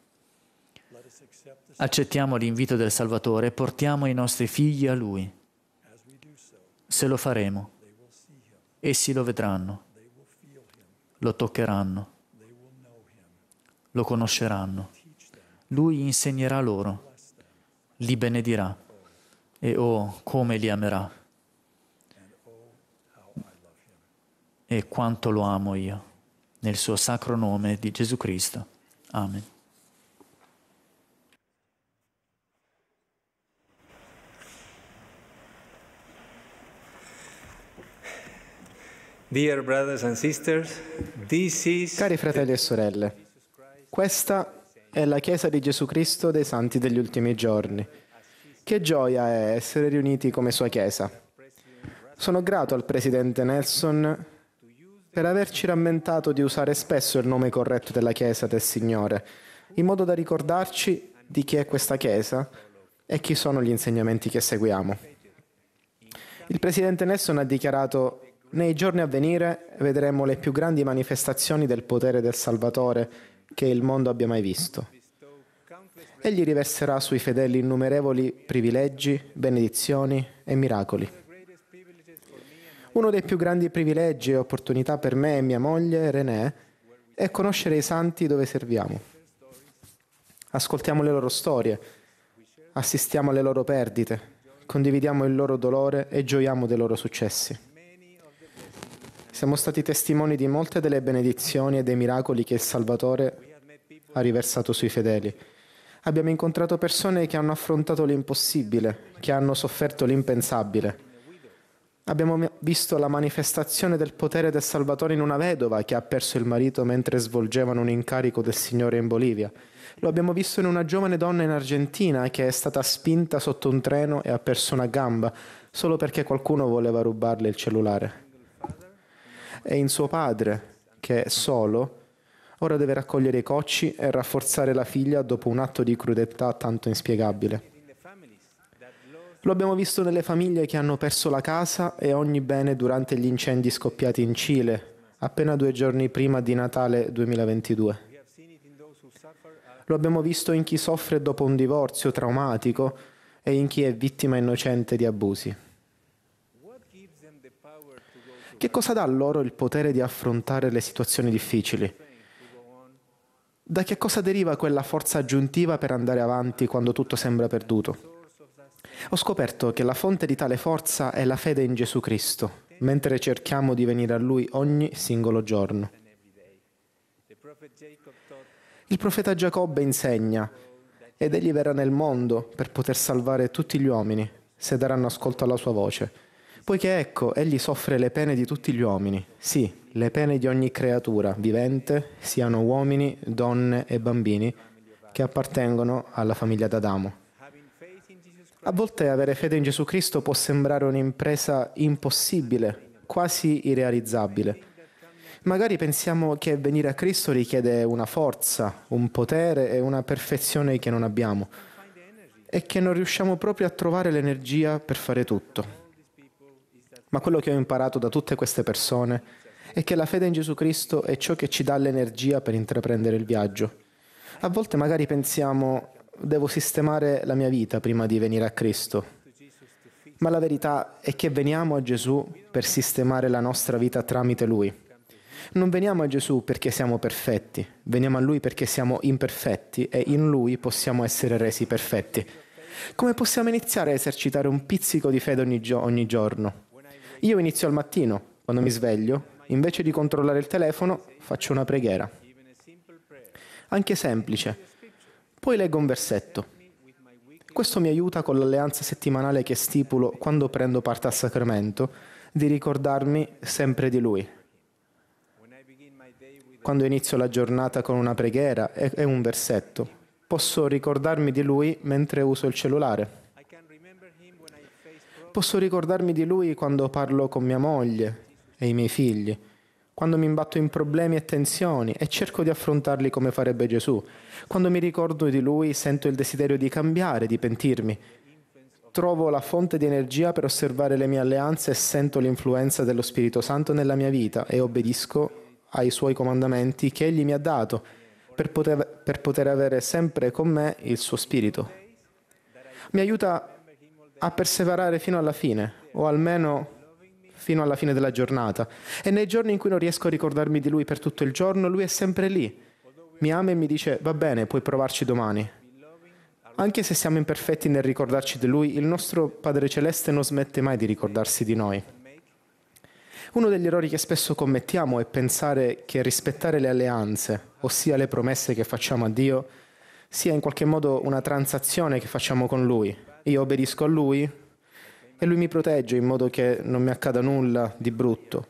Accettiamo l'invito del Salvatore e portiamo i nostri figli a Lui. Se lo faremo, essi lo vedranno, lo toccheranno, lo conosceranno. Lui insegnerà loro li benedirà e oh come li amerà e quanto lo amo io nel suo sacro nome di Gesù Cristo. Amen. Dear brothers and sisters, this is Cari fratelli e sorelle, questa è la Chiesa di Gesù Cristo dei Santi degli ultimi giorni. Che gioia è essere riuniti come sua Chiesa. Sono grato al Presidente Nelson per averci rammentato di usare spesso il nome corretto della Chiesa del Signore, in modo da ricordarci di chi è questa Chiesa e chi sono gli insegnamenti che seguiamo. Il Presidente Nelson ha dichiarato nei giorni a venire vedremo le più grandi manifestazioni del potere del Salvatore che il mondo abbia mai visto. Egli riverserà sui fedeli innumerevoli privilegi, benedizioni e miracoli. Uno dei più grandi privilegi e opportunità per me e mia moglie, René, è conoscere i santi dove serviamo. Ascoltiamo le loro storie, assistiamo alle loro perdite, condividiamo il loro dolore e gioiamo dei loro successi. Siamo stati testimoni di molte delle benedizioni e dei miracoli che il Salvatore ha riversato sui fedeli. Abbiamo incontrato persone che hanno affrontato l'impossibile, che hanno sofferto l'impensabile. Abbiamo visto la manifestazione del potere del Salvatore in una vedova che ha perso il marito mentre svolgevano un incarico del Signore in Bolivia. Lo abbiamo visto in una giovane donna in Argentina che è stata spinta sotto un treno e ha perso una gamba solo perché qualcuno voleva rubarle il cellulare e in suo padre, che è solo ora deve raccogliere i cocci e rafforzare la figlia dopo un atto di crudeltà tanto inspiegabile. Lo abbiamo visto nelle famiglie che hanno perso la casa e ogni bene durante gli incendi scoppiati in Cile, appena due giorni prima di Natale 2022. Lo abbiamo visto in chi soffre dopo un divorzio traumatico e in chi è vittima innocente di abusi. Che cosa dà loro il potere di affrontare le situazioni difficili? Da che cosa deriva quella forza aggiuntiva per andare avanti quando tutto sembra perduto? Ho scoperto che la fonte di tale forza è la fede in Gesù Cristo, mentre cerchiamo di venire a Lui ogni singolo giorno. Il profeta Giacobbe insegna, ed egli verrà nel mondo per poter salvare tutti gli uomini, se daranno ascolto alla sua voce poiché ecco, egli soffre le pene di tutti gli uomini, sì, le pene di ogni creatura vivente, siano uomini, donne e bambini, che appartengono alla famiglia d'Adamo. A volte avere fede in Gesù Cristo può sembrare un'impresa impossibile, quasi irrealizzabile. Magari pensiamo che venire a Cristo richiede una forza, un potere e una perfezione che non abbiamo e che non riusciamo proprio a trovare l'energia per fare tutto. Ma quello che ho imparato da tutte queste persone è che la fede in Gesù Cristo è ciò che ci dà l'energia per intraprendere il viaggio. A volte magari pensiamo devo sistemare la mia vita prima di venire a Cristo. Ma la verità è che veniamo a Gesù per sistemare la nostra vita tramite Lui. Non veniamo a Gesù perché siamo perfetti, veniamo a Lui perché siamo imperfetti e in Lui possiamo essere resi perfetti. Come possiamo iniziare a esercitare un pizzico di fede ogni, gio- ogni giorno? Io inizio al mattino, quando mi sveglio, invece di controllare il telefono, faccio una preghiera. Anche semplice. Poi leggo un versetto. Questo mi aiuta con l'alleanza settimanale che stipulo quando prendo parte al sacramento, di ricordarmi sempre di Lui. Quando inizio la giornata con una preghiera e un versetto, posso ricordarmi di Lui mentre uso il cellulare. Posso ricordarmi di lui quando parlo con mia moglie e i miei figli, quando mi imbatto in problemi e tensioni e cerco di affrontarli come farebbe Gesù. Quando mi ricordo di lui sento il desiderio di cambiare, di pentirmi. Trovo la fonte di energia per osservare le mie alleanze e sento l'influenza dello Spirito Santo nella mia vita e obbedisco ai suoi comandamenti che egli mi ha dato per poter, per poter avere sempre con me il suo Spirito. Mi aiuta a perseverare fino alla fine, o almeno fino alla fine della giornata. E nei giorni in cui non riesco a ricordarmi di lui per tutto il giorno, lui è sempre lì. Mi ama e mi dice, va bene, puoi provarci domani. Anche se siamo imperfetti nel ricordarci di lui, il nostro Padre Celeste non smette mai di ricordarsi di noi. Uno degli errori che spesso commettiamo è pensare che rispettare le alleanze, ossia le promesse che facciamo a Dio, sia in qualche modo una transazione che facciamo con Lui, io obbedisco a Lui e Lui mi protegge in modo che non mi accada nulla di brutto.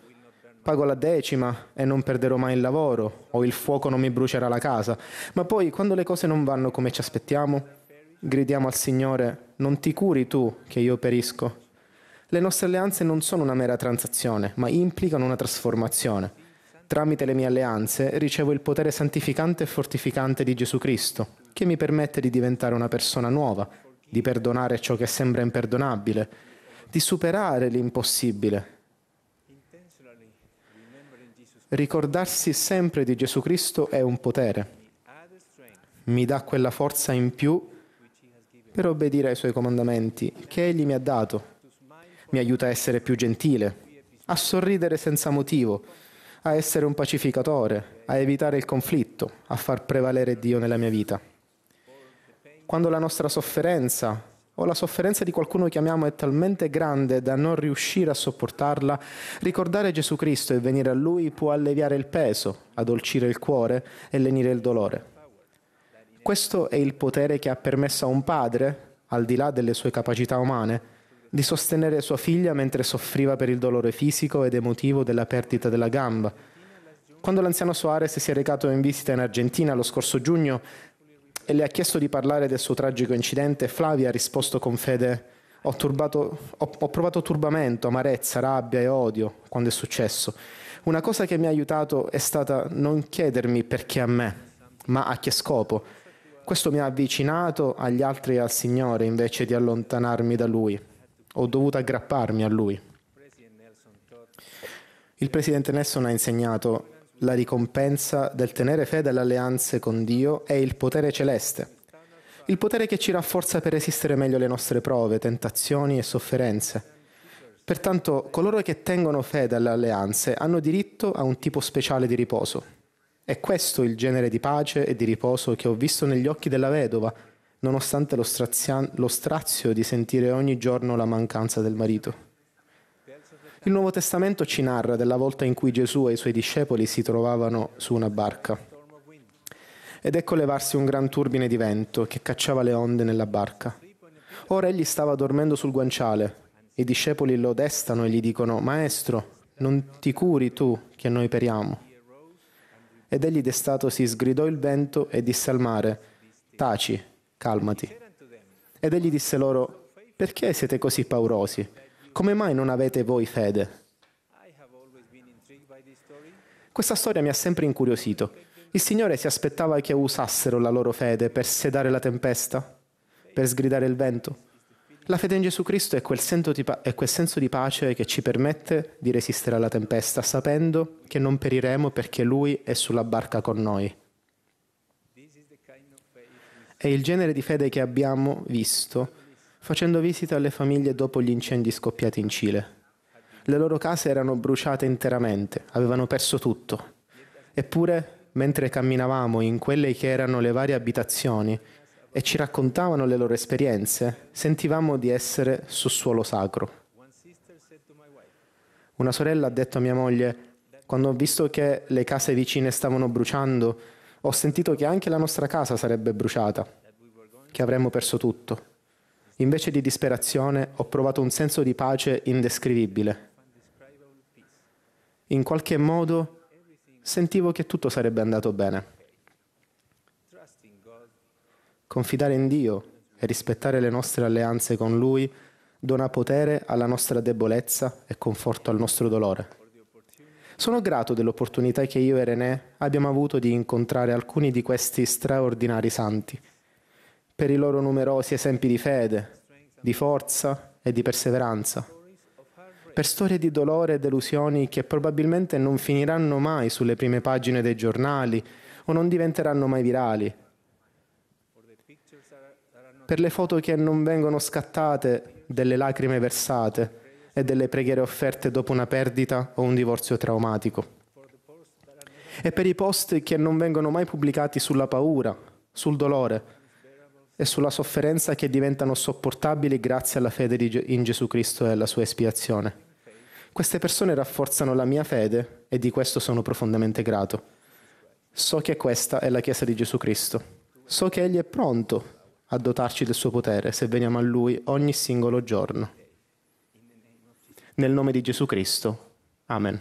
Pago la decima e non perderò mai il lavoro o il fuoco non mi brucerà la casa. Ma poi, quando le cose non vanno come ci aspettiamo, gridiamo al Signore, non ti curi tu che io perisco. Le nostre alleanze non sono una mera transazione, ma implicano una trasformazione. Tramite le mie alleanze ricevo il potere santificante e fortificante di Gesù Cristo, che mi permette di diventare una persona nuova, di perdonare ciò che sembra imperdonabile, di superare l'impossibile. Ricordarsi sempre di Gesù Cristo è un potere. Mi dà quella forza in più per obbedire ai suoi comandamenti che Egli mi ha dato. Mi aiuta a essere più gentile, a sorridere senza motivo, a essere un pacificatore, a evitare il conflitto, a far prevalere Dio nella mia vita quando la nostra sofferenza o la sofferenza di qualcuno che amiamo è talmente grande da non riuscire a sopportarla, ricordare Gesù Cristo e venire a Lui può alleviare il peso, addolcire il cuore e lenire il dolore. Questo è il potere che ha permesso a un padre, al di là delle sue capacità umane, di sostenere sua figlia mentre soffriva per il dolore fisico ed emotivo della perdita della gamba. Quando l'anziano Soares si è recato in visita in Argentina lo scorso giugno, e le ha chiesto di parlare del suo tragico incidente, Flavia ha risposto con fede ho, turbato, ho, ho provato turbamento, amarezza, rabbia e odio quando è successo. Una cosa che mi ha aiutato è stata non chiedermi perché a me, ma a che scopo. Questo mi ha avvicinato agli altri e al Signore invece di allontanarmi da Lui. Ho dovuto aggrapparmi a Lui. Il presidente Nelson ha insegnato la ricompensa del tenere fede alle alleanze con Dio è il potere celeste, il potere che ci rafforza per resistere meglio alle nostre prove, tentazioni e sofferenze. Pertanto coloro che tengono fede alle alleanze hanno diritto a un tipo speciale di riposo. È questo il genere di pace e di riposo che ho visto negli occhi della vedova, nonostante lo, strazian- lo strazio di sentire ogni giorno la mancanza del marito. Il Nuovo Testamento ci narra della volta in cui Gesù e i suoi discepoli si trovavano su una barca. Ed ecco levarsi un gran turbine di vento che cacciava le onde nella barca. Ora egli stava dormendo sul guanciale. I discepoli lo destano e gli dicono, Maestro, non ti curi tu che noi periamo. Ed egli destato si sgridò il vento e disse al mare, Taci, calmati. Ed egli disse loro, Perché siete così paurosi? come mai non avete voi fede? Questa storia mi ha sempre incuriosito. Il Signore si aspettava che usassero la loro fede per sedare la tempesta, per sgridare il vento. La fede in Gesù Cristo è quel, è quel, senso di pace che ci permette di resistere alla tempesta, sapendo che non periremo perché Lui è sulla barca con noi. È il genere di fede che abbiamo visto facendo visita alle famiglie dopo gli incendi scoppiati in Cile. Le loro case erano bruciate interamente, avevano perso tutto. Eppure, mentre camminavamo in quelle che erano le varie abitazioni e ci raccontavano le loro esperienze, sentivamo di essere su suolo sacro. Una sorella ha detto a mia moglie, quando ho visto che le case vicine stavano bruciando, ho sentito che anche la nostra casa sarebbe bruciata, che avremmo perso tutto. Invece di disperazione ho provato un senso di pace indescrivibile. In qualche modo sentivo che tutto sarebbe andato bene. Confidare in Dio e rispettare le nostre alleanze con Lui dona potere alla nostra debolezza e conforto al nostro dolore. Sono grato dell'opportunità che io e René abbiamo avuto di incontrare alcuni di questi straordinari santi per i loro numerosi esempi di fede, di forza e di perseveranza, per storie di dolore e delusioni che probabilmente non finiranno mai sulle prime pagine dei giornali o non diventeranno mai virali, per le foto che non vengono scattate delle lacrime versate e delle preghiere offerte dopo una perdita o un divorzio traumatico. E per i post che non vengono mai pubblicati sulla paura, sul dolore, e sulla sofferenza che diventano sopportabili grazie alla fede in Gesù Cristo e alla sua espiazione. Queste persone rafforzano la mia fede e di questo sono profondamente grato. So che questa è la Chiesa di Gesù Cristo. So che Egli è pronto a dotarci del suo potere se veniamo a Lui ogni singolo giorno. Nel nome di Gesù Cristo. Amen.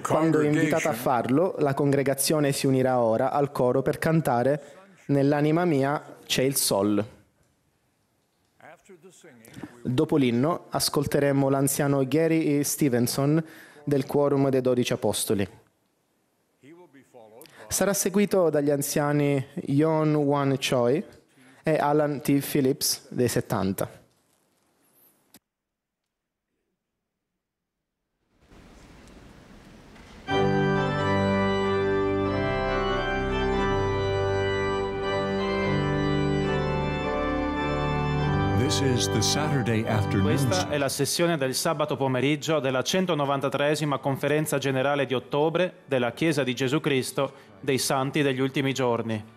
Quando invitata a farlo, la congregazione si unirà ora al coro per cantare Nell'anima mia c'è il sol. Dopo l'inno ascolteremo l'anziano Gary Stevenson del Quorum dei Dodici Apostoli. Sarà seguito dagli anziani Yon Wan Choi e Alan T. Phillips dei 70. Questa è la sessione del sabato pomeriggio della 193 conferenza generale di ottobre della Chiesa di Gesù Cristo dei Santi degli ultimi giorni.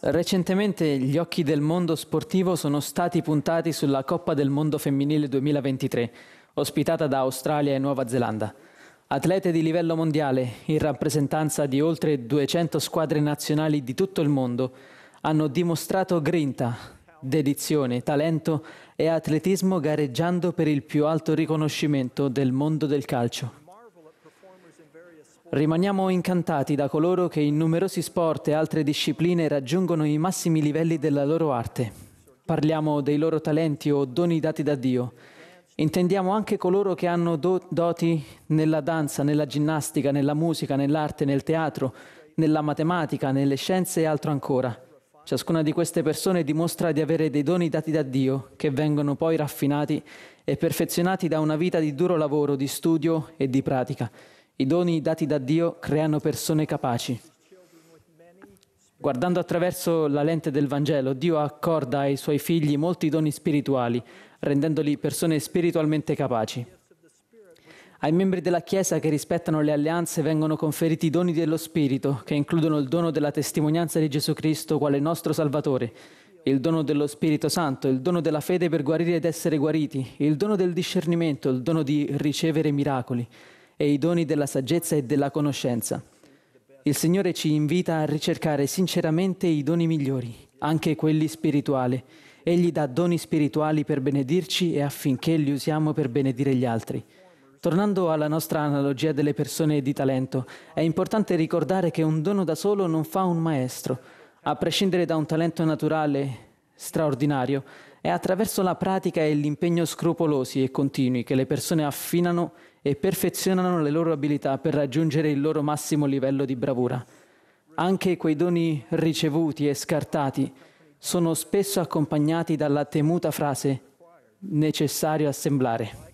Recentemente gli occhi del mondo sportivo sono stati puntati sulla Coppa del Mondo Femminile 2023, ospitata da Australia e Nuova Zelanda. Atlete di livello mondiale, in rappresentanza di oltre 200 squadre nazionali di tutto il mondo, hanno dimostrato grinta, dedizione, talento e atletismo gareggiando per il più alto riconoscimento del mondo del calcio. Rimaniamo incantati da coloro che in numerosi sport e altre discipline raggiungono i massimi livelli della loro arte. Parliamo dei loro talenti o doni dati da Dio. Intendiamo anche coloro che hanno do- doti nella danza, nella ginnastica, nella musica, nell'arte, nel teatro, nella matematica, nelle scienze e altro ancora. Ciascuna di queste persone dimostra di avere dei doni dati da Dio, che vengono poi raffinati e perfezionati da una vita di duro lavoro, di studio e di pratica. I doni dati da Dio creano persone capaci. Guardando attraverso la lente del Vangelo, Dio accorda ai suoi figli molti doni spirituali, rendendoli persone spiritualmente capaci. Ai membri della Chiesa che rispettano le alleanze vengono conferiti i doni dello Spirito, che includono il dono della testimonianza di Gesù Cristo quale nostro Salvatore, il dono dello Spirito Santo, il dono della fede per guarire ed essere guariti, il dono del discernimento, il dono di ricevere miracoli, e i doni della saggezza e della conoscenza. Il Signore ci invita a ricercare sinceramente i doni migliori, anche quelli spirituali. Egli dà doni spirituali per benedirci e affinché li usiamo per benedire gli altri. Tornando alla nostra analogia delle persone di talento, è importante ricordare che un dono da solo non fa un maestro. A prescindere da un talento naturale straordinario, è attraverso la pratica e l'impegno scrupolosi e continui che le persone affinano e perfezionano le loro abilità per raggiungere il loro massimo livello di bravura. Anche quei doni ricevuti e scartati sono spesso accompagnati dalla temuta frase necessario assemblare.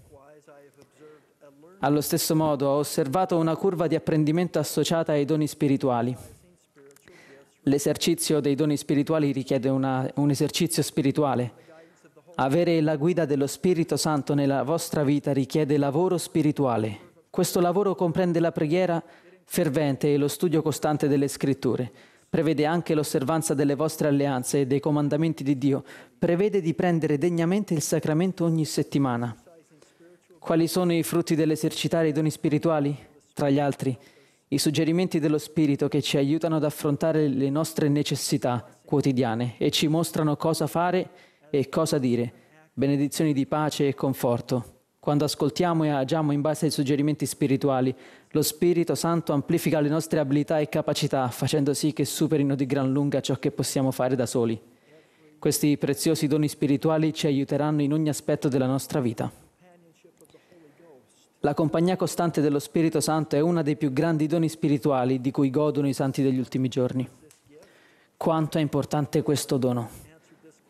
Allo stesso modo ho osservato una curva di apprendimento associata ai doni spirituali. L'esercizio dei doni spirituali richiede una, un esercizio spirituale avere la guida dello Spirito Santo nella vostra vita richiede lavoro spirituale. Questo lavoro comprende la preghiera fervente e lo studio costante delle scritture. Prevede anche l'osservanza delle vostre alleanze e dei comandamenti di Dio. Prevede di prendere degnamente il sacramento ogni settimana. Quali sono i frutti dell'esercitare i doni spirituali? Tra gli altri, i suggerimenti dello Spirito che ci aiutano ad affrontare le nostre necessità quotidiane e ci mostrano cosa fare e cosa dire, benedizioni di pace e conforto. Quando ascoltiamo e agiamo in base ai suggerimenti spirituali, lo Spirito Santo amplifica le nostre abilità e capacità, facendo sì che superino di gran lunga ciò che possiamo fare da soli. Questi preziosi doni spirituali ci aiuteranno in ogni aspetto della nostra vita. La compagnia costante dello Spirito Santo è uno dei più grandi doni spirituali di cui godono i santi degli ultimi giorni. Quanto è importante questo dono!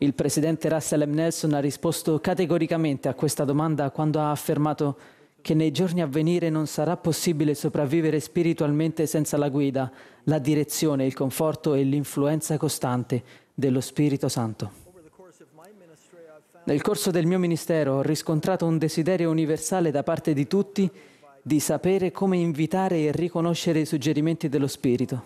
Il presidente Russell M. Nelson ha risposto categoricamente a questa domanda quando ha affermato che nei giorni a venire non sarà possibile sopravvivere spiritualmente senza la guida, la direzione, il conforto e l'influenza costante dello Spirito Santo. Nel corso del mio ministero ho riscontrato un desiderio universale da parte di tutti di sapere come invitare e riconoscere i suggerimenti dello Spirito.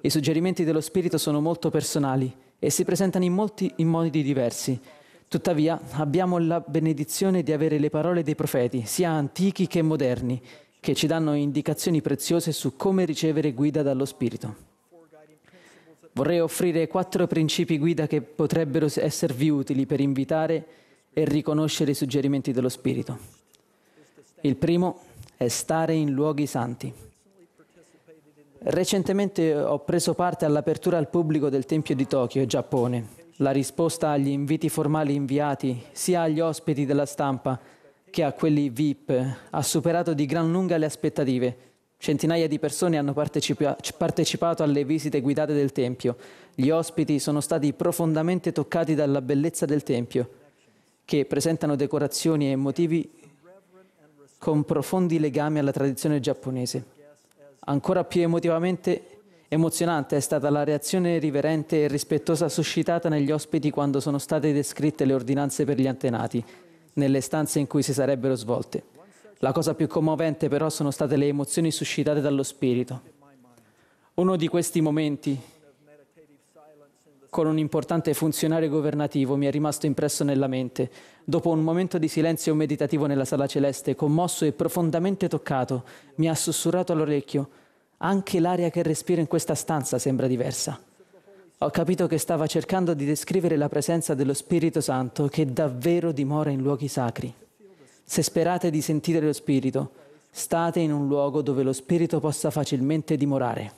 I suggerimenti dello Spirito sono molto personali e si presentano in, molti, in modi diversi. Tuttavia abbiamo la benedizione di avere le parole dei profeti, sia antichi che moderni, che ci danno indicazioni preziose su come ricevere guida dallo Spirito. Vorrei offrire quattro principi guida che potrebbero esservi utili per invitare e riconoscere i suggerimenti dello Spirito. Il primo è stare in luoghi santi. Recentemente ho preso parte all'apertura al pubblico del Tempio di Tokyo, Giappone. La risposta agli inviti formali inviati, sia agli ospiti della stampa che a quelli VIP, ha superato di gran lunga le aspettative. Centinaia di persone hanno partecipa partecipato alle visite guidate del Tempio. Gli ospiti sono stati profondamente toccati dalla bellezza del Tempio, che presentano decorazioni e motivi con profondi legami alla tradizione giapponese. Ancora più emotivamente emozionante è stata la reazione riverente e rispettosa suscitata negli ospiti quando sono state descritte le ordinanze per gli antenati, nelle stanze in cui si sarebbero svolte. La cosa più commovente però sono state le emozioni suscitate dallo spirito. Uno di questi momenti con un importante funzionario governativo mi è rimasto impresso nella mente, dopo un momento di silenzio meditativo nella sala celeste, commosso e profondamente toccato, mi ha sussurrato all'orecchio, anche l'aria che respiro in questa stanza sembra diversa. Ho capito che stava cercando di descrivere la presenza dello Spirito Santo che davvero dimora in luoghi sacri. Se sperate di sentire lo Spirito, state in un luogo dove lo Spirito possa facilmente dimorare.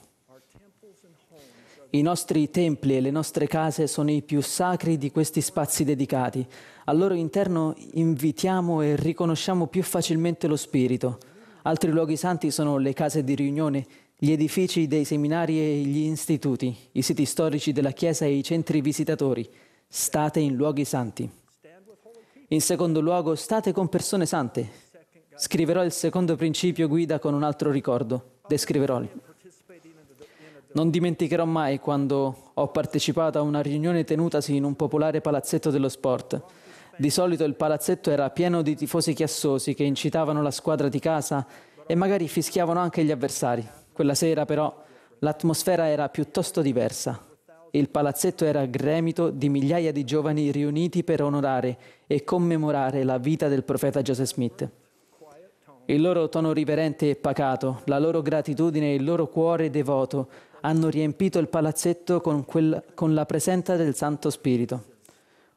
I nostri templi e le nostre case sono i più sacri di questi spazi dedicati. Al loro interno invitiamo e riconosciamo più facilmente lo Spirito. Altri luoghi santi sono le case di riunione, gli edifici dei seminari e gli istituti, i siti storici della Chiesa e i centri visitatori. State in luoghi santi. In secondo luogo, state con persone sante. Scriverò il secondo principio guida con un altro ricordo. Descriverò non dimenticherò mai quando ho partecipato a una riunione tenutasi in un popolare palazzetto dello sport. Di solito il palazzetto era pieno di tifosi chiassosi che incitavano la squadra di casa e magari fischiavano anche gli avversari. Quella sera però l'atmosfera era piuttosto diversa. Il palazzetto era gremito di migliaia di giovani riuniti per onorare e commemorare la vita del profeta Joseph Smith. Il loro tono riverente e pacato, la loro gratitudine e il loro cuore devoto hanno riempito il palazzetto con, quel, con la presenza del Santo Spirito.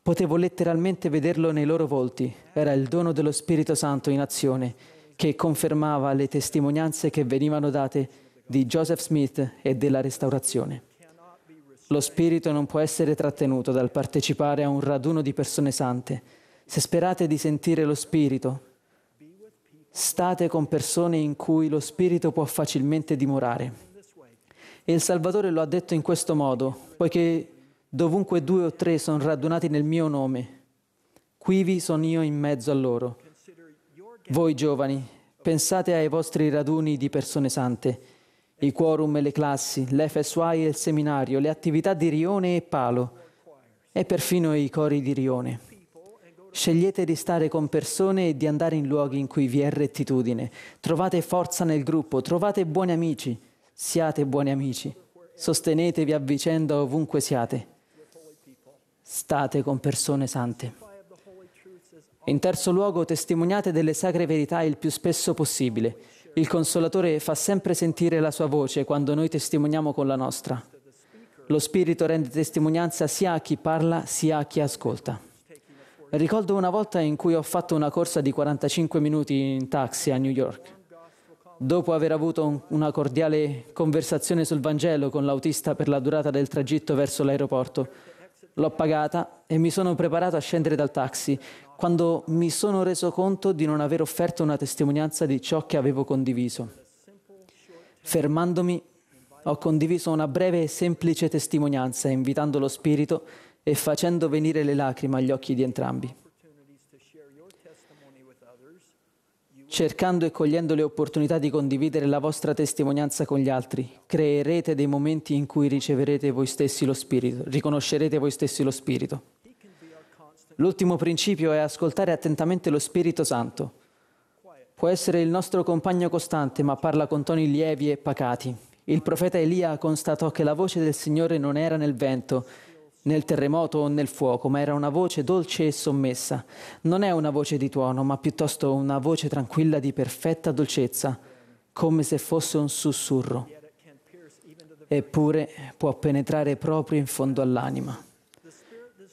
Potevo letteralmente vederlo nei loro volti, era il dono dello Spirito Santo in azione, che confermava le testimonianze che venivano date di Joseph Smith e della restaurazione. Lo Spirito non può essere trattenuto dal partecipare a un raduno di persone sante. Se sperate di sentire lo Spirito, state con persone in cui lo Spirito può facilmente dimorare. E il Salvatore lo ha detto in questo modo, poiché dovunque due o tre sono radunati nel mio nome, quivi sono io in mezzo a loro. Voi giovani, pensate ai vostri raduni di persone sante, i quorum e le classi, l'FSY e il seminario, le attività di Rione e Palo, e perfino i cori di Rione. Scegliete di stare con persone e di andare in luoghi in cui vi è rettitudine. Trovate forza nel gruppo, trovate buoni amici Siate buoni amici, sostenetevi a vicenda ovunque siate. State con persone sante. In terzo luogo, testimoniate delle sacre verità il più spesso possibile. Il Consolatore fa sempre sentire la sua voce quando noi testimoniamo con la nostra. Lo Spirito rende testimonianza sia a chi parla sia a chi ascolta. Ricordo una volta in cui ho fatto una corsa di 45 minuti in taxi a New York. Dopo aver avuto una cordiale conversazione sul Vangelo con l'autista per la durata del tragitto verso l'aeroporto, l'ho pagata e mi sono preparato a scendere dal taxi quando mi sono reso conto di non aver offerto una testimonianza di ciò che avevo condiviso. Fermandomi, ho condiviso una breve e semplice testimonianza, invitando lo Spirito e facendo venire le lacrime agli occhi di entrambi. Cercando e cogliendo le opportunità di condividere la vostra testimonianza con gli altri, creerete dei momenti in cui riceverete voi stessi lo Spirito, riconoscerete voi stessi lo Spirito. L'ultimo principio è ascoltare attentamente lo Spirito Santo. Può essere il nostro compagno costante, ma parla con toni lievi e pacati. Il profeta Elia constatò che la voce del Signore non era nel vento, nel terremoto o nel fuoco, ma era una voce dolce e sommessa. Non è una voce di tuono, ma piuttosto una voce tranquilla di perfetta dolcezza, come se fosse un sussurro. Eppure può penetrare proprio in fondo all'anima.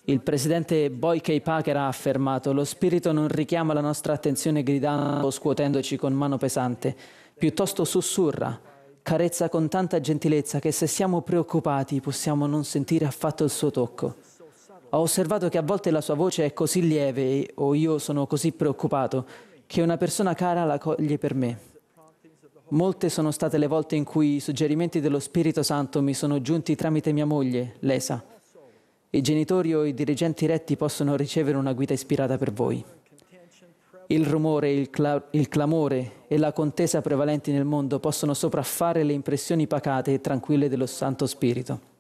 Il presidente Boy K. Packer ha affermato: Lo spirito non richiama la nostra attenzione gridando o scuotendoci con mano pesante, piuttosto sussurra carezza con tanta gentilezza che se siamo preoccupati possiamo non sentire affatto il suo tocco. Ho osservato che a volte la sua voce è così lieve o io sono così preoccupato che una persona cara la coglie per me. Molte sono state le volte in cui i suggerimenti dello Spirito Santo mi sono giunti tramite mia moglie, Lesa. I genitori o i dirigenti retti possono ricevere una guida ispirata per voi. Il rumore, il, cla- il clamore e la contesa prevalenti nel mondo possono sopraffare le impressioni pacate e tranquille dello Santo Spirito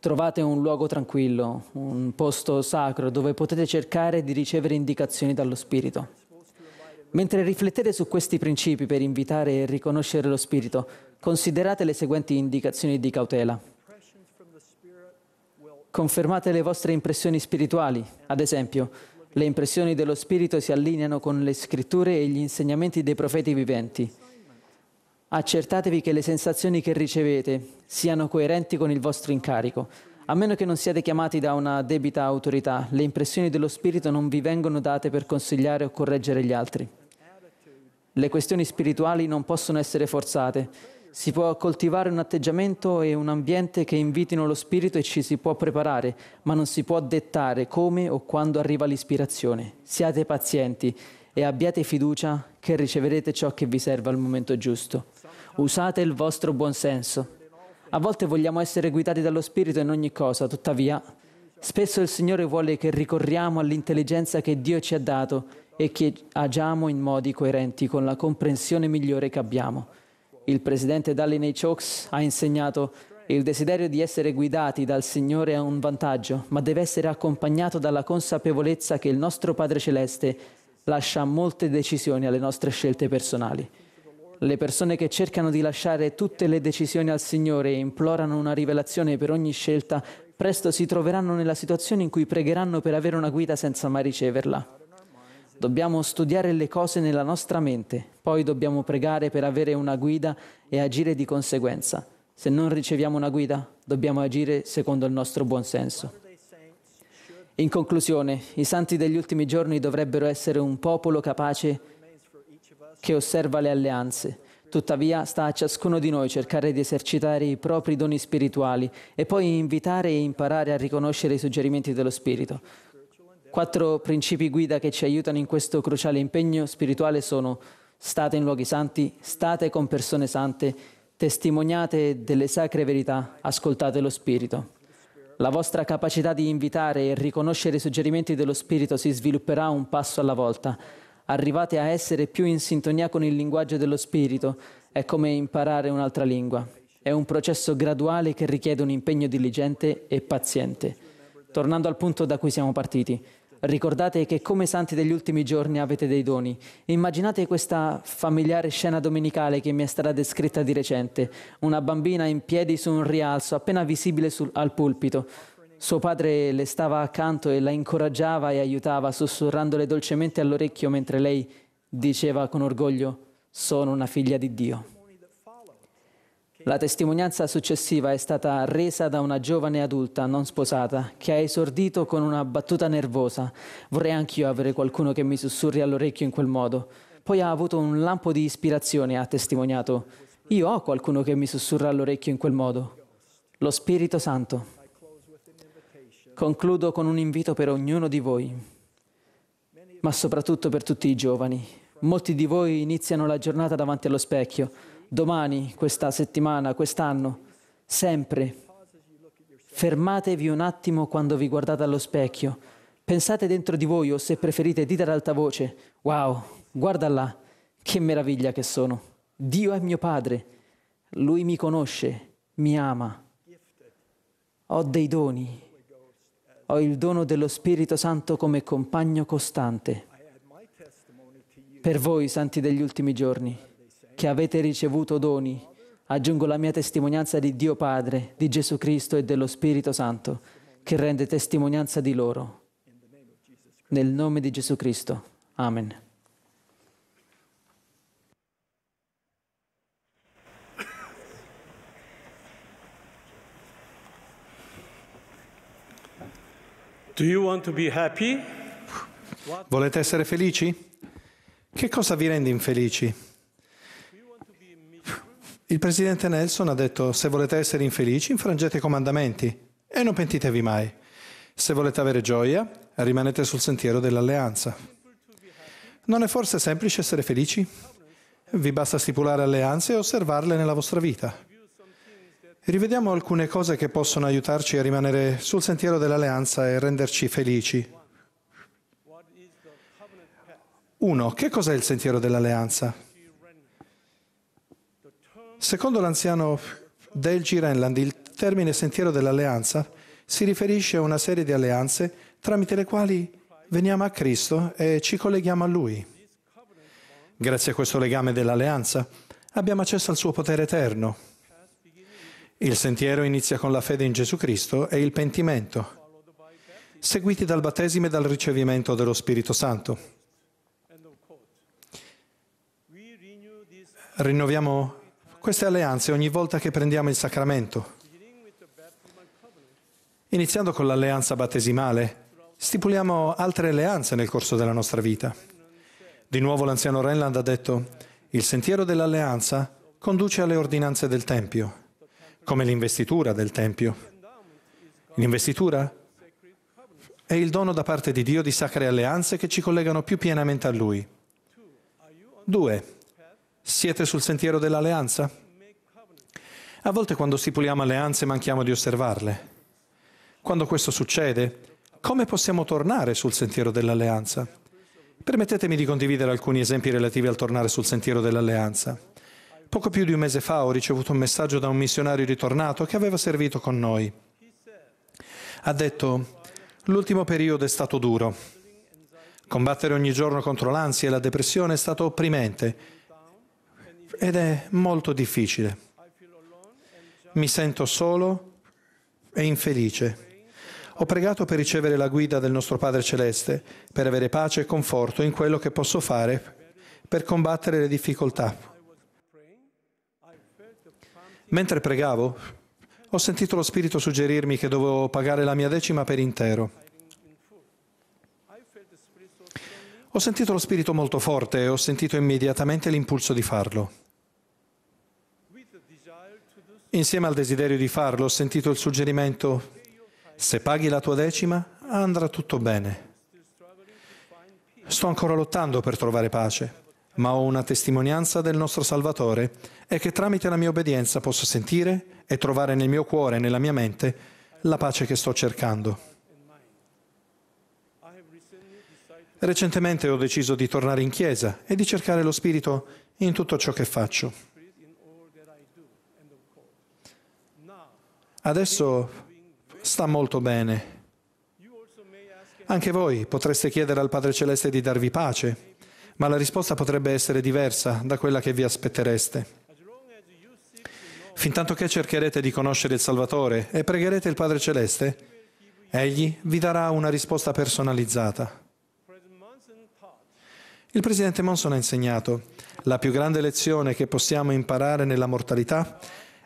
trovate un luogo tranquillo, un posto sacro dove potete cercare di ricevere indicazioni dallo Spirito. Mentre riflettete su questi principi per invitare e riconoscere lo Spirito, considerate le seguenti indicazioni di cautela. Confermate le vostre impressioni spirituali, ad esempio, le impressioni dello Spirito si allineano con le scritture e gli insegnamenti dei profeti viventi. Accertatevi che le sensazioni che ricevete siano coerenti con il vostro incarico. A meno che non siate chiamati da una debita autorità, le impressioni dello Spirito non vi vengono date per consigliare o correggere gli altri. Le questioni spirituali non possono essere forzate si può coltivare un atteggiamento e un ambiente che invitino lo spirito e ci si può preparare, ma non si può dettare come o quando arriva l'ispirazione. Siate pazienti e abbiate fiducia che riceverete ciò che vi serve al momento giusto. Usate il vostro buonsenso. A volte vogliamo essere guidati dallo spirito in ogni cosa, tuttavia Spesso il Signore vuole che ricorriamo all'intelligenza che Dio ci ha dato e che agiamo in modi coerenti con la comprensione migliore che abbiamo. Il presidente Dalliney Chokes ha insegnato il desiderio di essere guidati dal Signore è un vantaggio, ma deve essere accompagnato dalla consapevolezza che il nostro Padre Celeste lascia molte decisioni alle nostre scelte personali. Le persone che cercano di lasciare tutte le decisioni al Signore e implorano una rivelazione per ogni scelta, presto si troveranno nella situazione in cui pregheranno per avere una guida senza mai riceverla. Dobbiamo studiare le cose nella nostra mente, poi dobbiamo pregare per avere una guida e agire di conseguenza. Se non riceviamo una guida, dobbiamo agire secondo il nostro buon senso. In conclusione, i santi degli ultimi giorni dovrebbero essere un popolo capace che osserva le alleanze. Tuttavia sta a ciascuno di noi cercare di esercitare i propri doni spirituali e poi invitare e imparare a riconoscere i suggerimenti dello Spirito. Quattro principi guida che ci aiutano in questo cruciale impegno spirituale sono state in luoghi santi, state con persone sante, testimoniate delle sacre verità, ascoltate lo Spirito. La vostra capacità di invitare e riconoscere i suggerimenti dello Spirito si svilupperà un passo alla volta. Arrivate a essere più in sintonia con il linguaggio dello Spirito, è come imparare un'altra lingua. È un processo graduale che richiede un impegno diligente e paziente. Tornando al punto da cui siamo partiti, Ricordate che come santi degli ultimi giorni avete dei doni. Immaginate questa familiare scena domenicale che mi è stata descritta di recente. Una bambina in piedi su un rialzo appena visibile sul, al pulpito. Suo padre le stava accanto e la incoraggiava e aiutava, sussurrandole dolcemente all'orecchio mentre lei diceva con orgoglio, sono una figlia di Dio. La testimonianza successiva è stata resa da una giovane adulta non sposata che ha esordito con una battuta nervosa. Vorrei anch'io avere qualcuno che mi sussurri all'orecchio in quel modo. Poi ha avuto un lampo di ispirazione e ha testimoniato. Io ho qualcuno che mi sussurra all'orecchio in quel modo. Lo Spirito Santo. Concludo con un invito per ognuno di voi, ma soprattutto per tutti i giovani. Molti di voi iniziano la giornata davanti allo specchio domani, questa settimana, quest'anno, sempre. Fermatevi un attimo quando vi guardate allo specchio. Pensate dentro di voi o se preferite dite ad alta voce, wow, guarda là, che meraviglia che sono. Dio è mio Padre, Lui mi conosce, mi ama. Ho dei doni, ho il dono dello Spirito Santo come compagno costante. Per voi, santi degli ultimi giorni, che avete ricevuto doni. Aggiungo la mia testimonianza di Dio Padre, di Gesù Cristo e dello Spirito Santo, che rende testimonianza di loro. Nel nome di Gesù Cristo. Amen. Volete essere felici? Che cosa vi rende infelici? Il presidente Nelson ha detto se volete essere infelici infrangete i comandamenti e non pentitevi mai. Se volete avere gioia rimanete sul sentiero dell'alleanza. Non è forse semplice essere felici? Vi basta stipulare alleanze e osservarle nella vostra vita. Rivediamo alcune cose che possono aiutarci a rimanere sul sentiero dell'alleanza e renderci felici. 1. Che cos'è il sentiero dell'alleanza? Secondo l'anziano Dale G. Renland, il termine sentiero dell'alleanza si riferisce a una serie di alleanze tramite le quali veniamo a Cristo e ci colleghiamo a Lui. Grazie a questo legame dell'alleanza abbiamo accesso al suo potere eterno. Il sentiero inizia con la fede in Gesù Cristo e il pentimento, seguiti dal battesimo e dal ricevimento dello Spirito Santo. Rinnoviamo queste alleanze ogni volta che prendiamo il sacramento. Iniziando con l'alleanza battesimale, stipuliamo altre alleanze nel corso della nostra vita. Di nuovo l'anziano Renland ha detto, il sentiero dell'alleanza conduce alle ordinanze del Tempio, come l'investitura del Tempio. L'investitura è il dono da parte di Dio di sacre alleanze che ci collegano più pienamente a Lui. Due, siete sul sentiero dell'alleanza? A volte quando stipuliamo alleanze manchiamo di osservarle. Quando questo succede, come possiamo tornare sul sentiero dell'alleanza? Permettetemi di condividere alcuni esempi relativi al tornare sul sentiero dell'alleanza. Poco più di un mese fa ho ricevuto un messaggio da un missionario ritornato che aveva servito con noi. Ha detto, l'ultimo periodo è stato duro. Combattere ogni giorno contro l'ansia e la depressione è stato opprimente ed è molto difficile. Mi sento solo e infelice. Ho pregato per ricevere la guida del nostro Padre Celeste, per avere pace e conforto in quello che posso fare per combattere le difficoltà. Mentre pregavo, ho sentito lo Spirito suggerirmi che dovevo pagare la mia decima per intero. Ho sentito lo Spirito molto forte e ho sentito immediatamente l'impulso di farlo. Insieme al desiderio di farlo ho sentito il suggerimento, se paghi la tua decima andrà tutto bene. Sto ancora lottando per trovare pace, ma ho una testimonianza del nostro Salvatore e che tramite la mia obbedienza posso sentire e trovare nel mio cuore e nella mia mente la pace che sto cercando. Recentemente ho deciso di tornare in chiesa e di cercare lo Spirito in tutto ciò che faccio. Adesso sta molto bene. Anche voi potreste chiedere al Padre Celeste di darvi pace, ma la risposta potrebbe essere diversa da quella che vi aspettereste. Fintanto che cercherete di conoscere il Salvatore e pregherete il Padre Celeste, egli vi darà una risposta personalizzata. Il presidente Monson ha insegnato la più grande lezione che possiamo imparare nella mortalità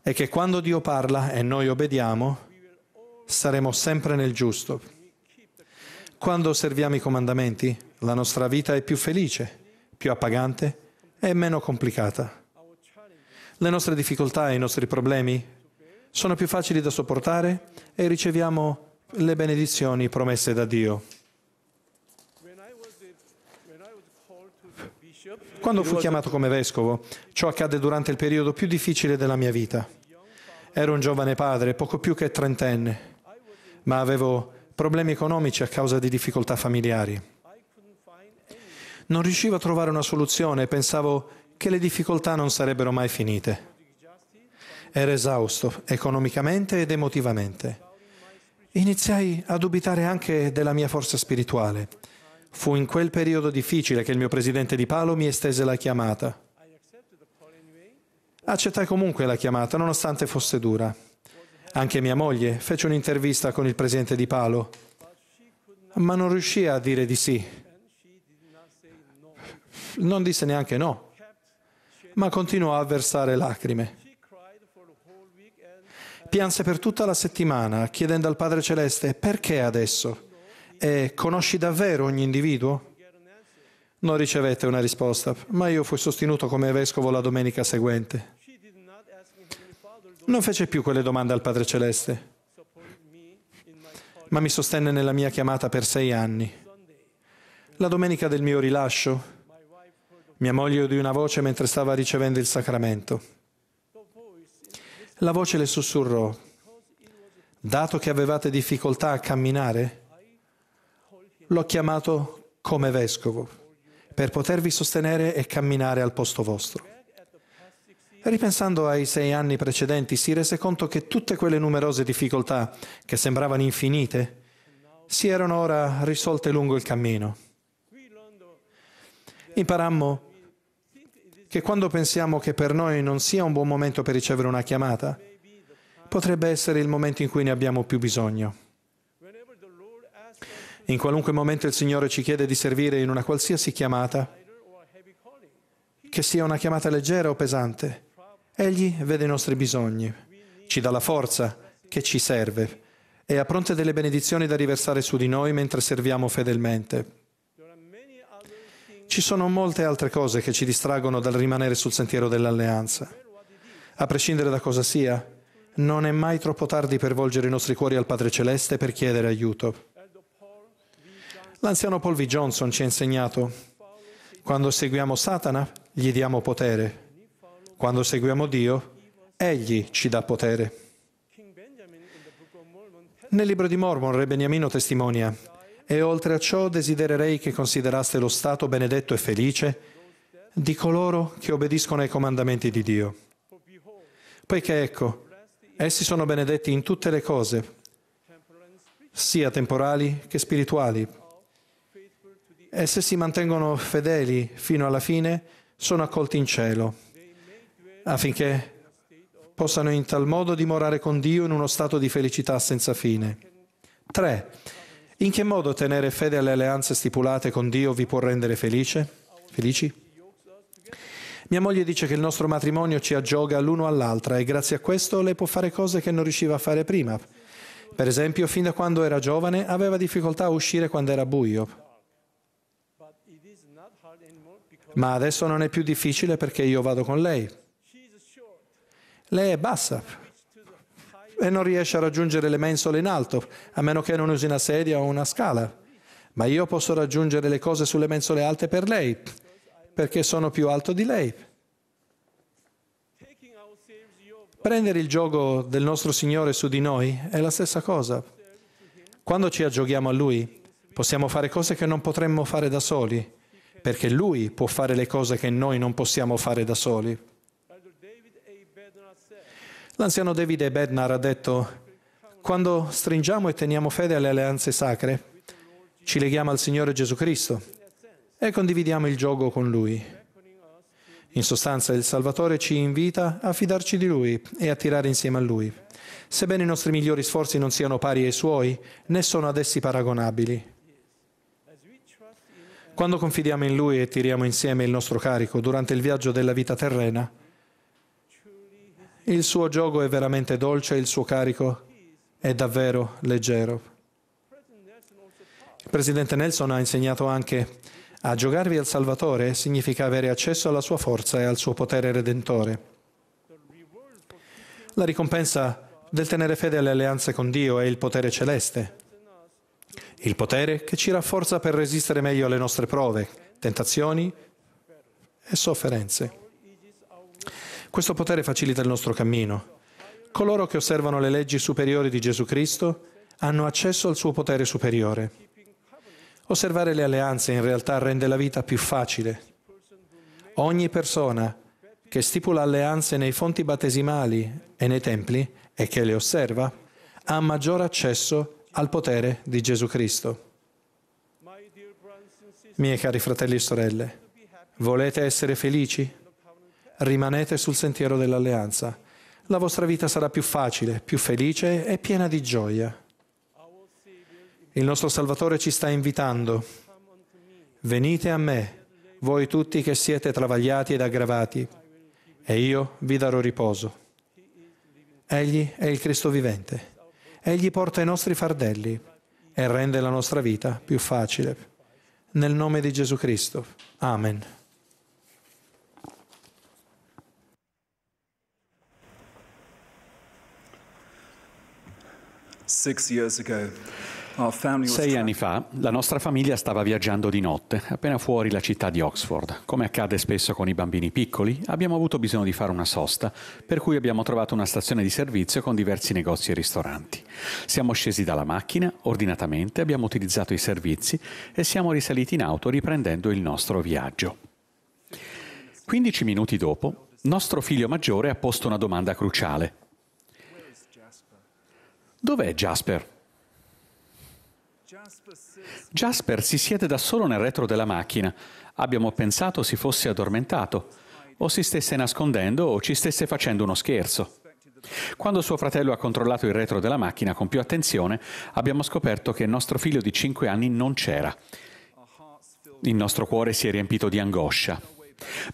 è che quando Dio parla e noi obbediamo, saremo sempre nel giusto. Quando osserviamo i comandamenti, la nostra vita è più felice, più appagante e meno complicata. Le nostre difficoltà e i nostri problemi sono più facili da sopportare e riceviamo le benedizioni promesse da Dio. Quando fu chiamato come vescovo, ciò accadde durante il periodo più difficile della mia vita. Ero un giovane padre, poco più che trentenne, ma avevo problemi economici a causa di difficoltà familiari. Non riuscivo a trovare una soluzione e pensavo che le difficoltà non sarebbero mai finite. Ero esausto economicamente ed emotivamente. Iniziai a dubitare anche della mia forza spirituale Fu in quel periodo difficile che il mio presidente di Palo mi estese la chiamata. Accettai comunque la chiamata, nonostante fosse dura. Anche mia moglie fece un'intervista con il presidente di Palo, ma non riuscì a dire di sì. Non disse neanche no, ma continuò a versare lacrime. Pianse per tutta la settimana, chiedendo al Padre Celeste perché adesso? e conosci davvero ogni individuo? Non ricevette una risposta, ma io fui sostenuto come vescovo la domenica seguente. Non fece più quelle domande al Padre Celeste, ma mi sostenne nella mia chiamata per sei anni. La domenica del mio rilascio, mia moglie udì una voce mentre stava ricevendo il sacramento. La voce le sussurrò, dato che avevate difficoltà a camminare, l'ho chiamato come vescovo, per potervi sostenere e camminare al posto vostro. Ripensando ai sei anni precedenti, si rese conto che tutte quelle numerose difficoltà, che sembravano infinite, si erano ora risolte lungo il cammino. Imparammo che quando pensiamo che per noi non sia un buon momento per ricevere una chiamata, potrebbe essere il momento in cui ne abbiamo più bisogno. In qualunque momento il Signore ci chiede di servire in una qualsiasi chiamata, che sia una chiamata leggera o pesante, Egli vede i nostri bisogni, ci dà la forza che ci serve e ha pronte delle benedizioni da riversare su di noi mentre serviamo fedelmente. Ci sono molte altre cose che ci distraggono dal rimanere sul sentiero dell'alleanza. A prescindere da cosa sia, non è mai troppo tardi per volgere i nostri cuori al Padre Celeste per chiedere aiuto. L'anziano Paul V. Johnson ci ha insegnato, quando seguiamo Satana gli diamo potere, quando seguiamo Dio Egli ci dà potere. Nel libro di Mormon Re Beniamino testimonia, e oltre a ciò desidererei che consideraste lo stato benedetto e felice di coloro che obbediscono ai comandamenti di Dio. Poiché ecco, essi sono benedetti in tutte le cose, sia temporali che spirituali, e se si mantengono fedeli fino alla fine sono accolti in cielo, affinché possano in tal modo dimorare con Dio in uno stato di felicità senza fine. 3. In che modo tenere fede alle alleanze stipulate con Dio vi può rendere felice? felici? Mia moglie dice che il nostro matrimonio ci aggioga l'uno all'altra e grazie a questo lei può fare cose che non riusciva a fare prima. Per esempio, fin da quando era giovane aveva difficoltà a uscire quando era buio ma adesso non è più difficile perché io vado con lei. Lei è bassa e non riesce a raggiungere le mensole in alto, a meno che non usi una sedia o una scala. Ma io posso raggiungere le cose sulle mensole alte per lei, perché sono più alto di lei. Prendere il gioco del nostro Signore su di noi è la stessa cosa. Quando ci aggioghiamo a Lui, possiamo fare cose che non potremmo fare da soli perché lui può fare le cose che noi non possiamo fare da soli. L'anziano Davide Bednar ha detto, quando stringiamo e teniamo fede alle alleanze sacre, ci leghiamo al Signore Gesù Cristo e condividiamo il gioco con Lui. In sostanza il Salvatore ci invita a fidarci di Lui e a tirare insieme a Lui, sebbene i nostri migliori sforzi non siano pari ai Suoi, né sono ad essi paragonabili. Quando confidiamo in Lui e tiriamo insieme il nostro carico durante il viaggio della vita terrena, il suo gioco è veramente dolce e il suo carico è davvero leggero. Il presidente Nelson ha insegnato anche a giocarvi al Salvatore significa avere accesso alla sua forza e al suo potere redentore. La ricompensa del tenere fede alle alleanze con Dio è il potere celeste il potere che ci rafforza per resistere meglio alle nostre prove, tentazioni e sofferenze. Questo potere facilita il nostro cammino. Coloro che osservano le leggi superiori di Gesù Cristo hanno accesso al suo potere superiore. Osservare le alleanze in realtà rende la vita più facile. Ogni persona che stipula alleanze nei fonti battesimali e nei templi e che le osserva ha maggior accesso al potere di Gesù Cristo. Miei cari fratelli e sorelle, volete essere felici? Rimanete sul sentiero dell'alleanza. La vostra vita sarà più facile, più felice e piena di gioia. Il nostro Salvatore ci sta invitando. Venite a me, voi tutti che siete travagliati ed aggravati, e io vi darò riposo. Egli è il Cristo vivente Egli porta i nostri fardelli e rende la nostra vita più facile. Nel nome di Gesù Cristo. Amen. Six years ago. Sei anni fa la nostra famiglia stava viaggiando di notte, appena fuori la città di Oxford. Come accade spesso con i bambini piccoli, abbiamo avuto bisogno di fare una sosta, per cui abbiamo trovato una stazione di servizio con diversi negozi e ristoranti. Siamo scesi dalla macchina, ordinatamente abbiamo utilizzato i servizi e siamo risaliti in auto riprendendo il nostro viaggio. 15 minuti dopo, nostro figlio maggiore ha posto una domanda cruciale. Dov'è Jasper? Jasper si siede da solo nel retro della macchina. Abbiamo pensato si fosse addormentato, o si stesse nascondendo, o ci stesse facendo uno scherzo. Quando suo fratello ha controllato il retro della macchina con più attenzione, abbiamo scoperto che il nostro figlio di 5 anni non c'era. Il nostro cuore si è riempito di angoscia.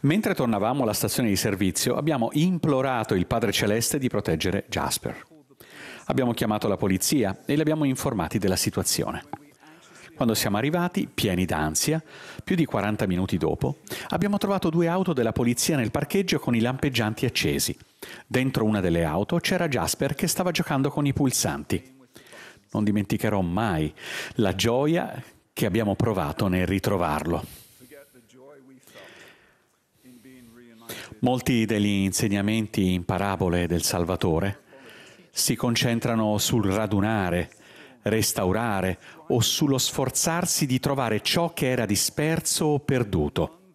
Mentre tornavamo alla stazione di servizio, abbiamo implorato il Padre Celeste di proteggere Jasper. Abbiamo chiamato la polizia e li abbiamo informati della situazione. Quando siamo arrivati, pieni d'ansia, più di 40 minuti dopo, abbiamo trovato due auto della polizia nel parcheggio con i lampeggianti accesi. Dentro una delle auto c'era Jasper che stava giocando con i pulsanti. Non dimenticherò mai la gioia che abbiamo provato nel ritrovarlo. Molti degli insegnamenti in parabole del Salvatore si concentrano sul radunare, restaurare o sullo sforzarsi di trovare ciò che era disperso o perduto.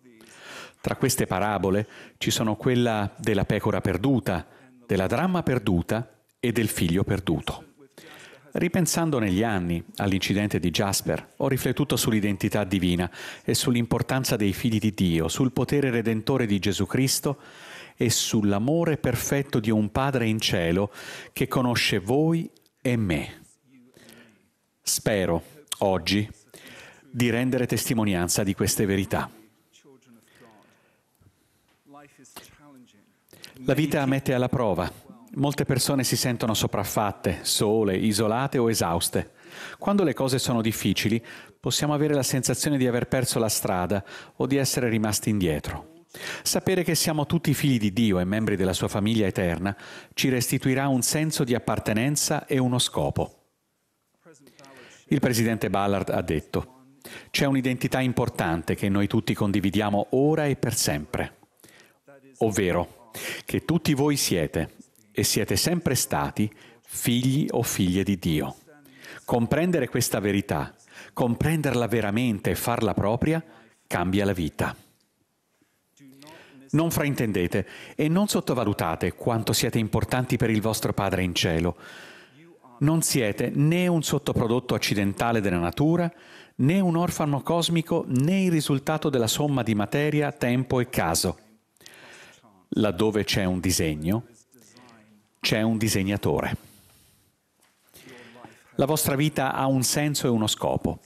Tra queste parabole ci sono quella della pecora perduta, della dramma perduta e del figlio perduto. Ripensando negli anni all'incidente di Jasper, ho riflettuto sull'identità divina e sull'importanza dei figli di Dio, sul potere redentore di Gesù Cristo e sull'amore perfetto di un Padre in cielo che conosce voi e me. Spero, oggi, di rendere testimonianza di queste verità. La vita mette alla prova. Molte persone si sentono sopraffatte, sole, isolate o esauste. Quando le cose sono difficili, possiamo avere la sensazione di aver perso la strada o di essere rimasti indietro. Sapere che siamo tutti figli di Dio e membri della sua famiglia eterna ci restituirà un senso di appartenenza e uno scopo. Il presidente Ballard ha detto, c'è un'identità importante che noi tutti condividiamo ora e per sempre, ovvero che tutti voi siete e siete sempre stati figli o figlie di Dio. Comprendere questa verità, comprenderla veramente e farla propria, cambia la vita. Non fraintendete e non sottovalutate quanto siete importanti per il vostro Padre in cielo. Non siete né un sottoprodotto accidentale della natura, né un orfano cosmico, né il risultato della somma di materia, tempo e caso. Laddove c'è un disegno, c'è un disegnatore. La vostra vita ha un senso e uno scopo.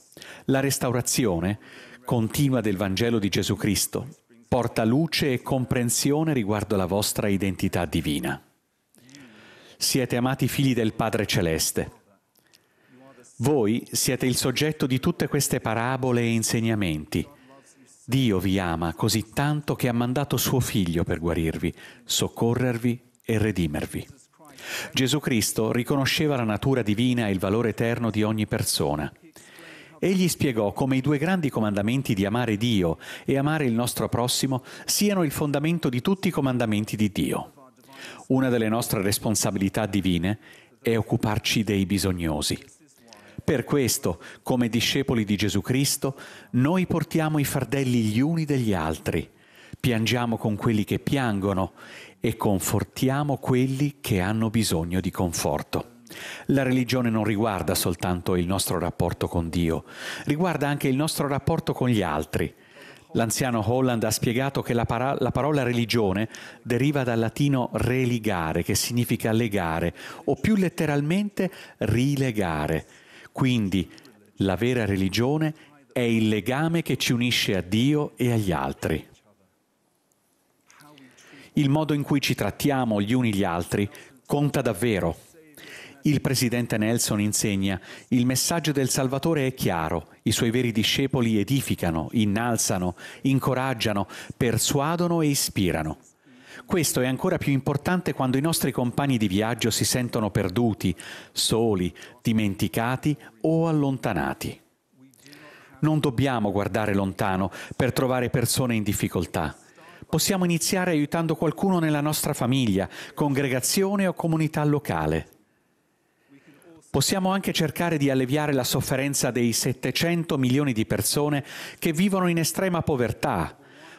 La restaurazione continua del Vangelo di Gesù Cristo porta luce e comprensione riguardo la vostra identità divina. Siete amati figli del Padre Celeste. Voi siete il soggetto di tutte queste parabole e insegnamenti. Dio vi ama così tanto che ha mandato suo Figlio per guarirvi, soccorrervi e redimervi. Gesù Cristo riconosceva la natura divina e il valore eterno di ogni persona. Egli spiegò come i due grandi comandamenti di amare Dio e amare il nostro prossimo siano il fondamento di tutti i comandamenti di Dio. Una delle nostre responsabilità divine è occuparci dei bisognosi. Per questo, come discepoli di Gesù Cristo, noi portiamo i fardelli gli uni degli altri, piangiamo con quelli che piangono e confortiamo quelli che hanno bisogno di conforto. La religione non riguarda soltanto il nostro rapporto con Dio, riguarda anche il nostro rapporto con gli altri. L'anziano Holland ha spiegato che la, para- la, parola religione deriva dal latino religare, che significa legare, o più letteralmente rilegare. Quindi la vera religione è il legame che ci unisce a Dio e agli altri. Il modo in cui ci trattiamo gli uni gli altri conta davvero. Il presidente Nelson insegna, il messaggio del Salvatore è chiaro, i suoi veri discepoli edificano, innalzano, incoraggiano, persuadono e ispirano. Questo è ancora più importante quando i nostri compagni di viaggio si sentono perduti, soli, dimenticati o allontanati. Non dobbiamo guardare lontano per trovare persone in difficoltà. Possiamo iniziare aiutando qualcuno nella nostra famiglia, congregazione o comunità locale possiamo anche cercare di alleviare la sofferenza dei 700 milioni di persone che vivono in estrema povertà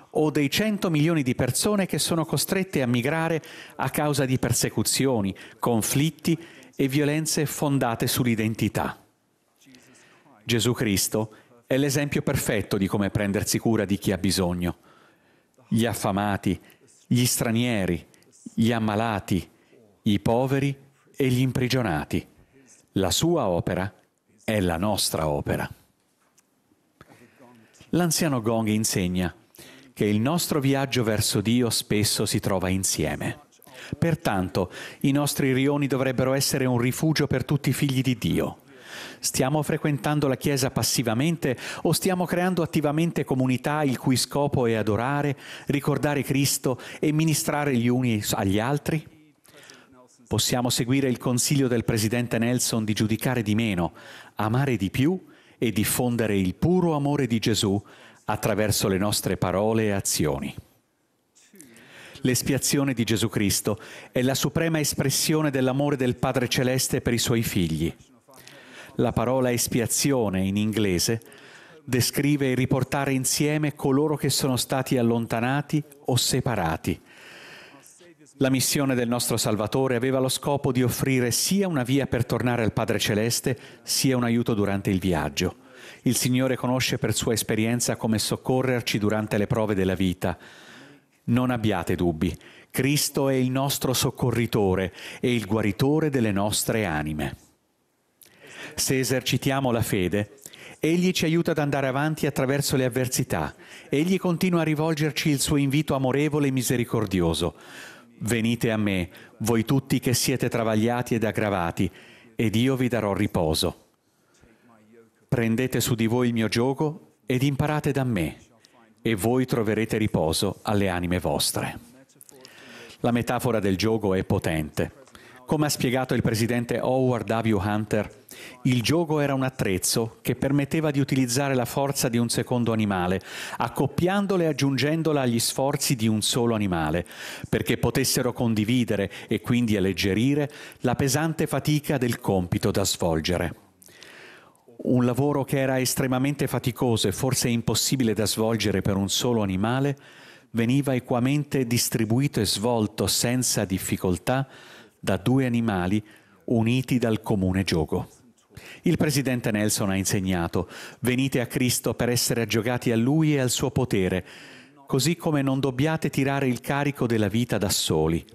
o dei 100 milioni di persone che sono costrette a migrare a causa di persecuzioni, conflitti e violenze fondate sull'identità. Gesù Cristo è l'esempio perfetto di come prendersi cura di chi ha bisogno. Gli affamati, gli stranieri, gli ammalati, i poveri e gli imprigionati. La sua opera è la nostra opera. L'anziano Gong insegna che il nostro viaggio verso Dio spesso si trova insieme. Pertanto, i nostri rioni dovrebbero essere un rifugio per tutti i figli di Dio. Stiamo frequentando la Chiesa passivamente o stiamo creando attivamente comunità il cui scopo è adorare, ricordare Cristo e ministrare gli uni agli altri? Possiamo seguire il consiglio del presidente Nelson di giudicare di meno, amare di più e diffondere il puro amore di Gesù attraverso le nostre parole e azioni. L'espiazione di Gesù Cristo è la suprema espressione dell'amore del Padre Celeste per i suoi figli. La parola espiazione in inglese descrive e riportare insieme coloro che sono stati allontanati o separati, la missione del nostro Salvatore aveva lo scopo di offrire sia una via per tornare al Padre Celeste, sia un aiuto durante il viaggio. Il Signore conosce per sua esperienza come soccorrerci durante le prove della vita. Non abbiate dubbi, Cristo è il nostro soccorritore e il guaritore delle nostre anime. Se esercitiamo la fede, Egli ci aiuta ad andare avanti attraverso le avversità. Egli continua a rivolgerci il suo invito amorevole e misericordioso. Venite a me, voi tutti che siete travagliati ed aggravati, ed io vi darò riposo. Prendete su di voi il mio gioco ed imparate da me, e voi troverete riposo alle anime vostre. La metafora del gioco è potente. Come ha spiegato il presidente Howard W. Hunter, il gioco era un attrezzo che permetteva di utilizzare la forza di un secondo animale, accoppiandola e aggiungendola agli sforzi di un solo animale, perché potessero condividere e quindi alleggerire la pesante fatica del compito da svolgere. Un lavoro che era estremamente faticoso e forse impossibile da svolgere per un solo animale, veniva equamente distribuito e svolto senza difficoltà da due animali uniti dal comune gioco. Il presidente Nelson ha insegnato, venite a Cristo per essere aggiogati a Lui e al suo potere, così come non dobbiate tirare il carico della vita da soli.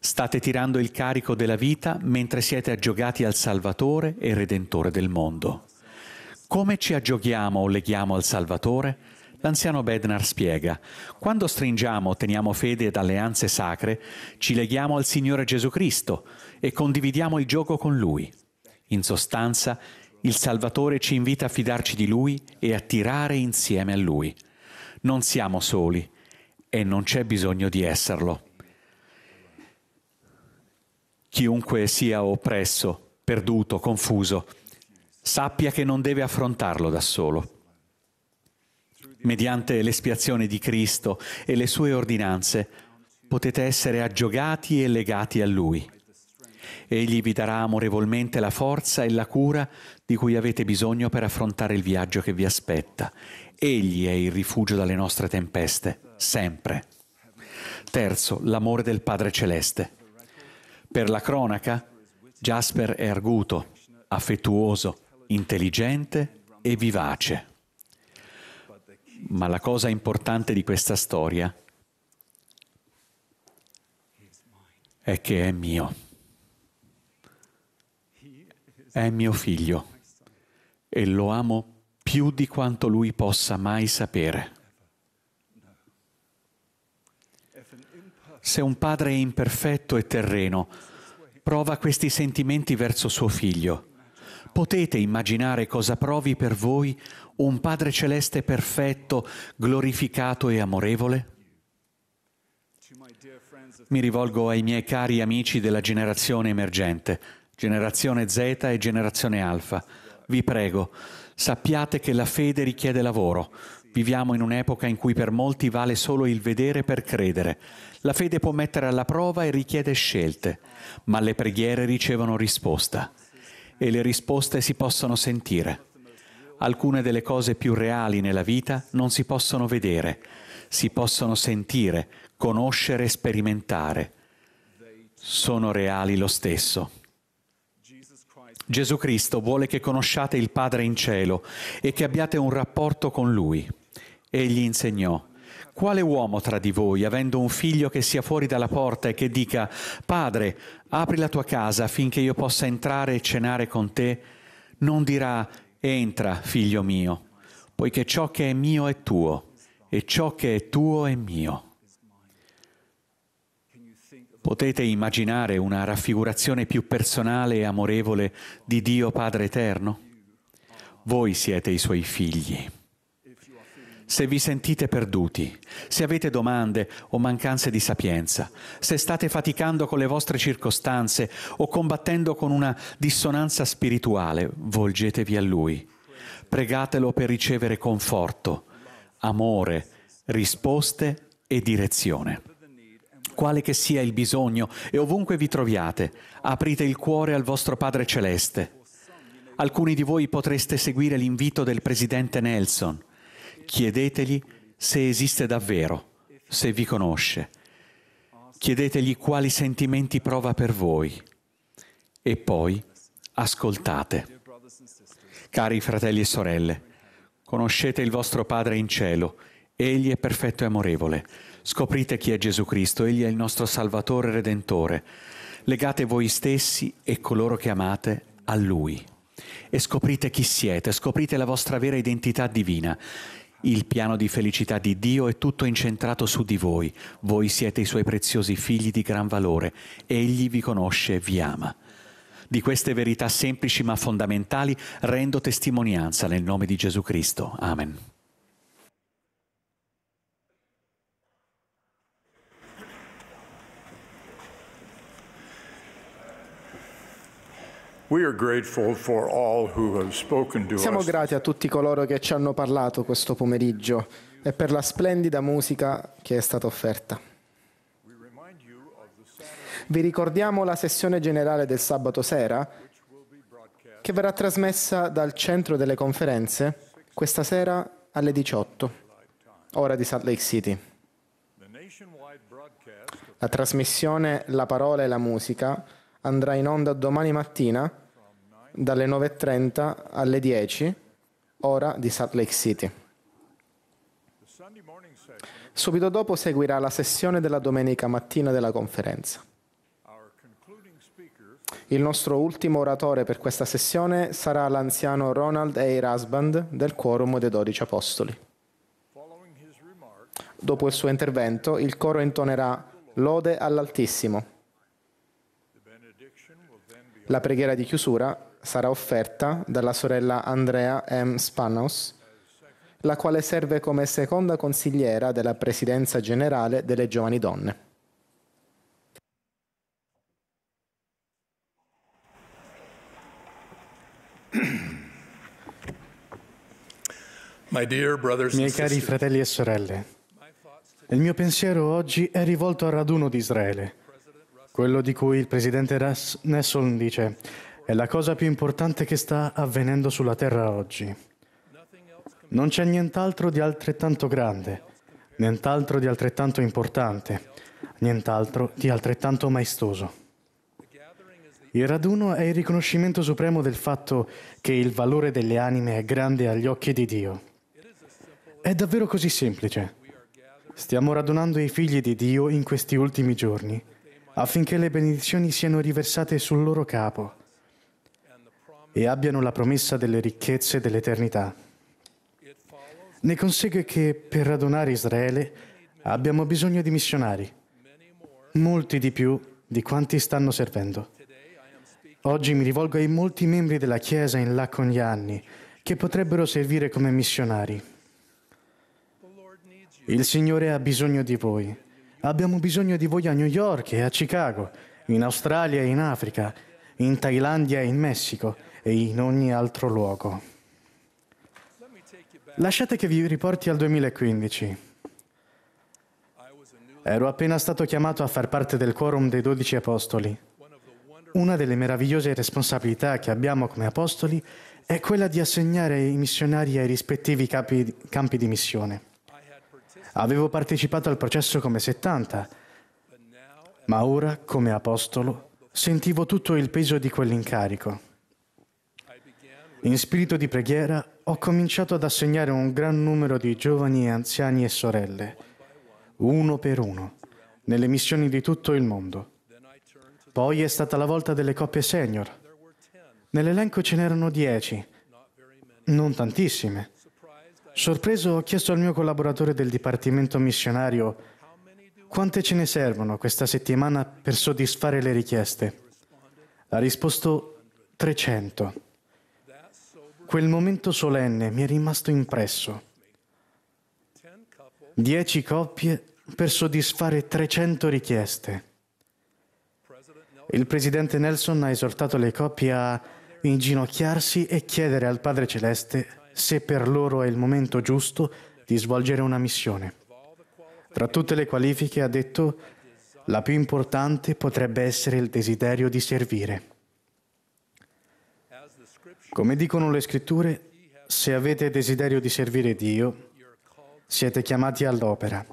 State tirando il carico della vita mentre siete aggiogati al Salvatore e Redentore del mondo. Come ci aggioghiamo o leghiamo al Salvatore? L'anziano Bednar spiega, quando stringiamo, teniamo fede ed alleanze sacre, ci leghiamo al Signore Gesù Cristo e condividiamo il gioco con Lui. In sostanza, il Salvatore ci invita a fidarci di Lui e a tirare insieme a Lui. Non siamo soli e non c'è bisogno di esserlo. Chiunque sia oppresso, perduto, confuso, sappia che non deve affrontarlo da solo. Mediante l'espiazione di Cristo e le sue ordinanze potete essere aggiogati e legati a Lui. Egli vi darà amorevolmente la forza e la cura di cui avete bisogno per affrontare il viaggio che vi aspetta. Egli è il rifugio dalle nostre tempeste, sempre. Terzo, l'amore del Padre Celeste. Per la cronaca, Jasper è arguto, affettuoso, intelligente e vivace. Ma la cosa importante di questa storia è che è mio è mio figlio e lo amo più di quanto lui possa mai sapere. Se un padre imperfetto e terreno, prova questi sentimenti verso suo figlio. Potete immaginare cosa provi per voi un Padre Celeste perfetto, glorificato e amorevole? Mi rivolgo ai miei cari amici della generazione emergente generazione Z e generazione Alfa, vi prego, sappiate che la fede richiede lavoro. Viviamo in un'epoca in cui per molti vale solo il vedere per credere. La fede può mettere alla prova e richiede scelte, ma le preghiere ricevono risposta e le risposte si possono sentire. Alcune delle cose più reali nella vita non si possono vedere, si possono sentire, conoscere e sperimentare. Sono reali lo stesso. Gesù Cristo vuole che conosciate il Padre in cielo e che abbiate un rapporto con Lui. Egli insegnò, quale uomo tra di voi, avendo un figlio che sia fuori dalla porta e che dica, Padre, apri la tua casa affinché io possa entrare e cenare con te, non dirà, entra, figlio mio, poiché ciò che è mio è tuo, e ciò che è tuo è mio. Potete immaginare una raffigurazione più personale e amorevole di Dio Padre Eterno? Voi siete i suoi figli. Se vi sentite perduti, se avete domande o mancanze di sapienza, se state faticando con le vostre circostanze o combattendo con una dissonanza spirituale, volgetevi a Lui. Pregatelo per ricevere conforto, amore, risposte e direzione quale che sia il bisogno e ovunque vi troviate, aprite il cuore al vostro Padre Celeste. Alcuni di voi potreste seguire l'invito del Presidente Nelson. Chiedetegli se esiste davvero, se vi conosce. Chiedetegli quali sentimenti prova per voi. E poi ascoltate. Cari fratelli e sorelle, conoscete il vostro Padre in cielo, egli è perfetto e amorevole Scoprite chi è Gesù Cristo, Egli è il nostro Salvatore e Redentore. Legate voi stessi e coloro che amate a Lui. E scoprite chi siete, scoprite la vostra vera identità divina. Il piano di felicità di Dio è tutto incentrato su di voi. Voi siete i suoi preziosi figli di gran valore. Egli vi conosce e vi ama. Di queste verità semplici ma fondamentali rendo testimonianza nel nome di Gesù Cristo. Amen. Siamo grati a tutti coloro che ci hanno parlato questo pomeriggio e per la splendida musica che è stata offerta. Vi ricordiamo la sessione generale del sabato sera che verrà trasmessa dal centro delle conferenze questa sera alle 18, ora di Salt Lake City. La trasmissione La parola e la musica andrà in onda domani mattina dalle 9.30 alle 10, ora di Salt Lake City. Subito dopo seguirà la sessione della domenica mattina della conferenza. Il nostro ultimo oratore per questa sessione sarà l'anziano Ronald A. Rasband del Quorum dei Dodici Apostoli. Dopo il suo intervento, il coro intonerà Lode all'Altissimo la preghiera di chiusura sarà offerta dalla sorella Andrea M. Spanos, la quale serve come seconda consigliera della Presidenza generale delle giovani donne. Miei cari fratelli e sorelle, il mio pensiero oggi è rivolto al raduno di Israele quello di cui il presidente Ras- Nesson dice è la cosa più importante che sta avvenendo sulla Terra oggi. Non c'è nient'altro di altrettanto grande, nient'altro di altrettanto importante, nient'altro di altrettanto maestoso. Il raduno è il riconoscimento supremo del fatto che il valore delle anime è grande agli occhi di Dio. È davvero così semplice. Stiamo radunando i figli di Dio in questi ultimi giorni affinché le benedizioni siano riversate sul loro capo e abbiano la promessa delle ricchezze dell'eternità. Ne consegue che per radunare Israele abbiamo bisogno di missionari, molti di più di quanti stanno servendo. Oggi mi rivolgo ai molti membri della Chiesa in là con gli anni che potrebbero servire come missionari. Il Signore ha bisogno di voi Abbiamo bisogno di voi a New York e a Chicago, in Australia e in Africa, in Thailandia e in Messico e in ogni altro luogo. Lasciate che vi riporti al 2015. Ero appena stato chiamato a far parte del quorum dei dodici apostoli. Una delle meravigliose responsabilità che abbiamo come apostoli è quella di assegnare i missionari ai rispettivi capi, campi di missione. Avevo partecipato al processo come 70, ma ora, come apostolo, sentivo tutto il peso di quell'incarico. In spirito di preghiera ho cominciato ad assegnare un gran numero di giovani, anziani e sorelle, uno per uno, nelle missioni di tutto il mondo. Poi è stata la volta delle coppie senior. Nell'elenco ce n'erano dieci, non tantissime, Sorpreso ho chiesto al mio collaboratore del Dipartimento Missionario quante ce ne servono questa settimana per soddisfare le richieste. Ha risposto 300. Quel momento solenne mi è rimasto impresso. Dieci coppie per soddisfare 300 richieste. Il presidente Nelson ha esortato le coppie a inginocchiarsi e chiedere al Padre Celeste se per loro è il momento giusto di svolgere una missione. Tra tutte le qualifiche ha detto la più importante potrebbe essere il desiderio di servire. Come dicono le scritture, se avete desiderio di servire Dio, siete chiamati all'opera.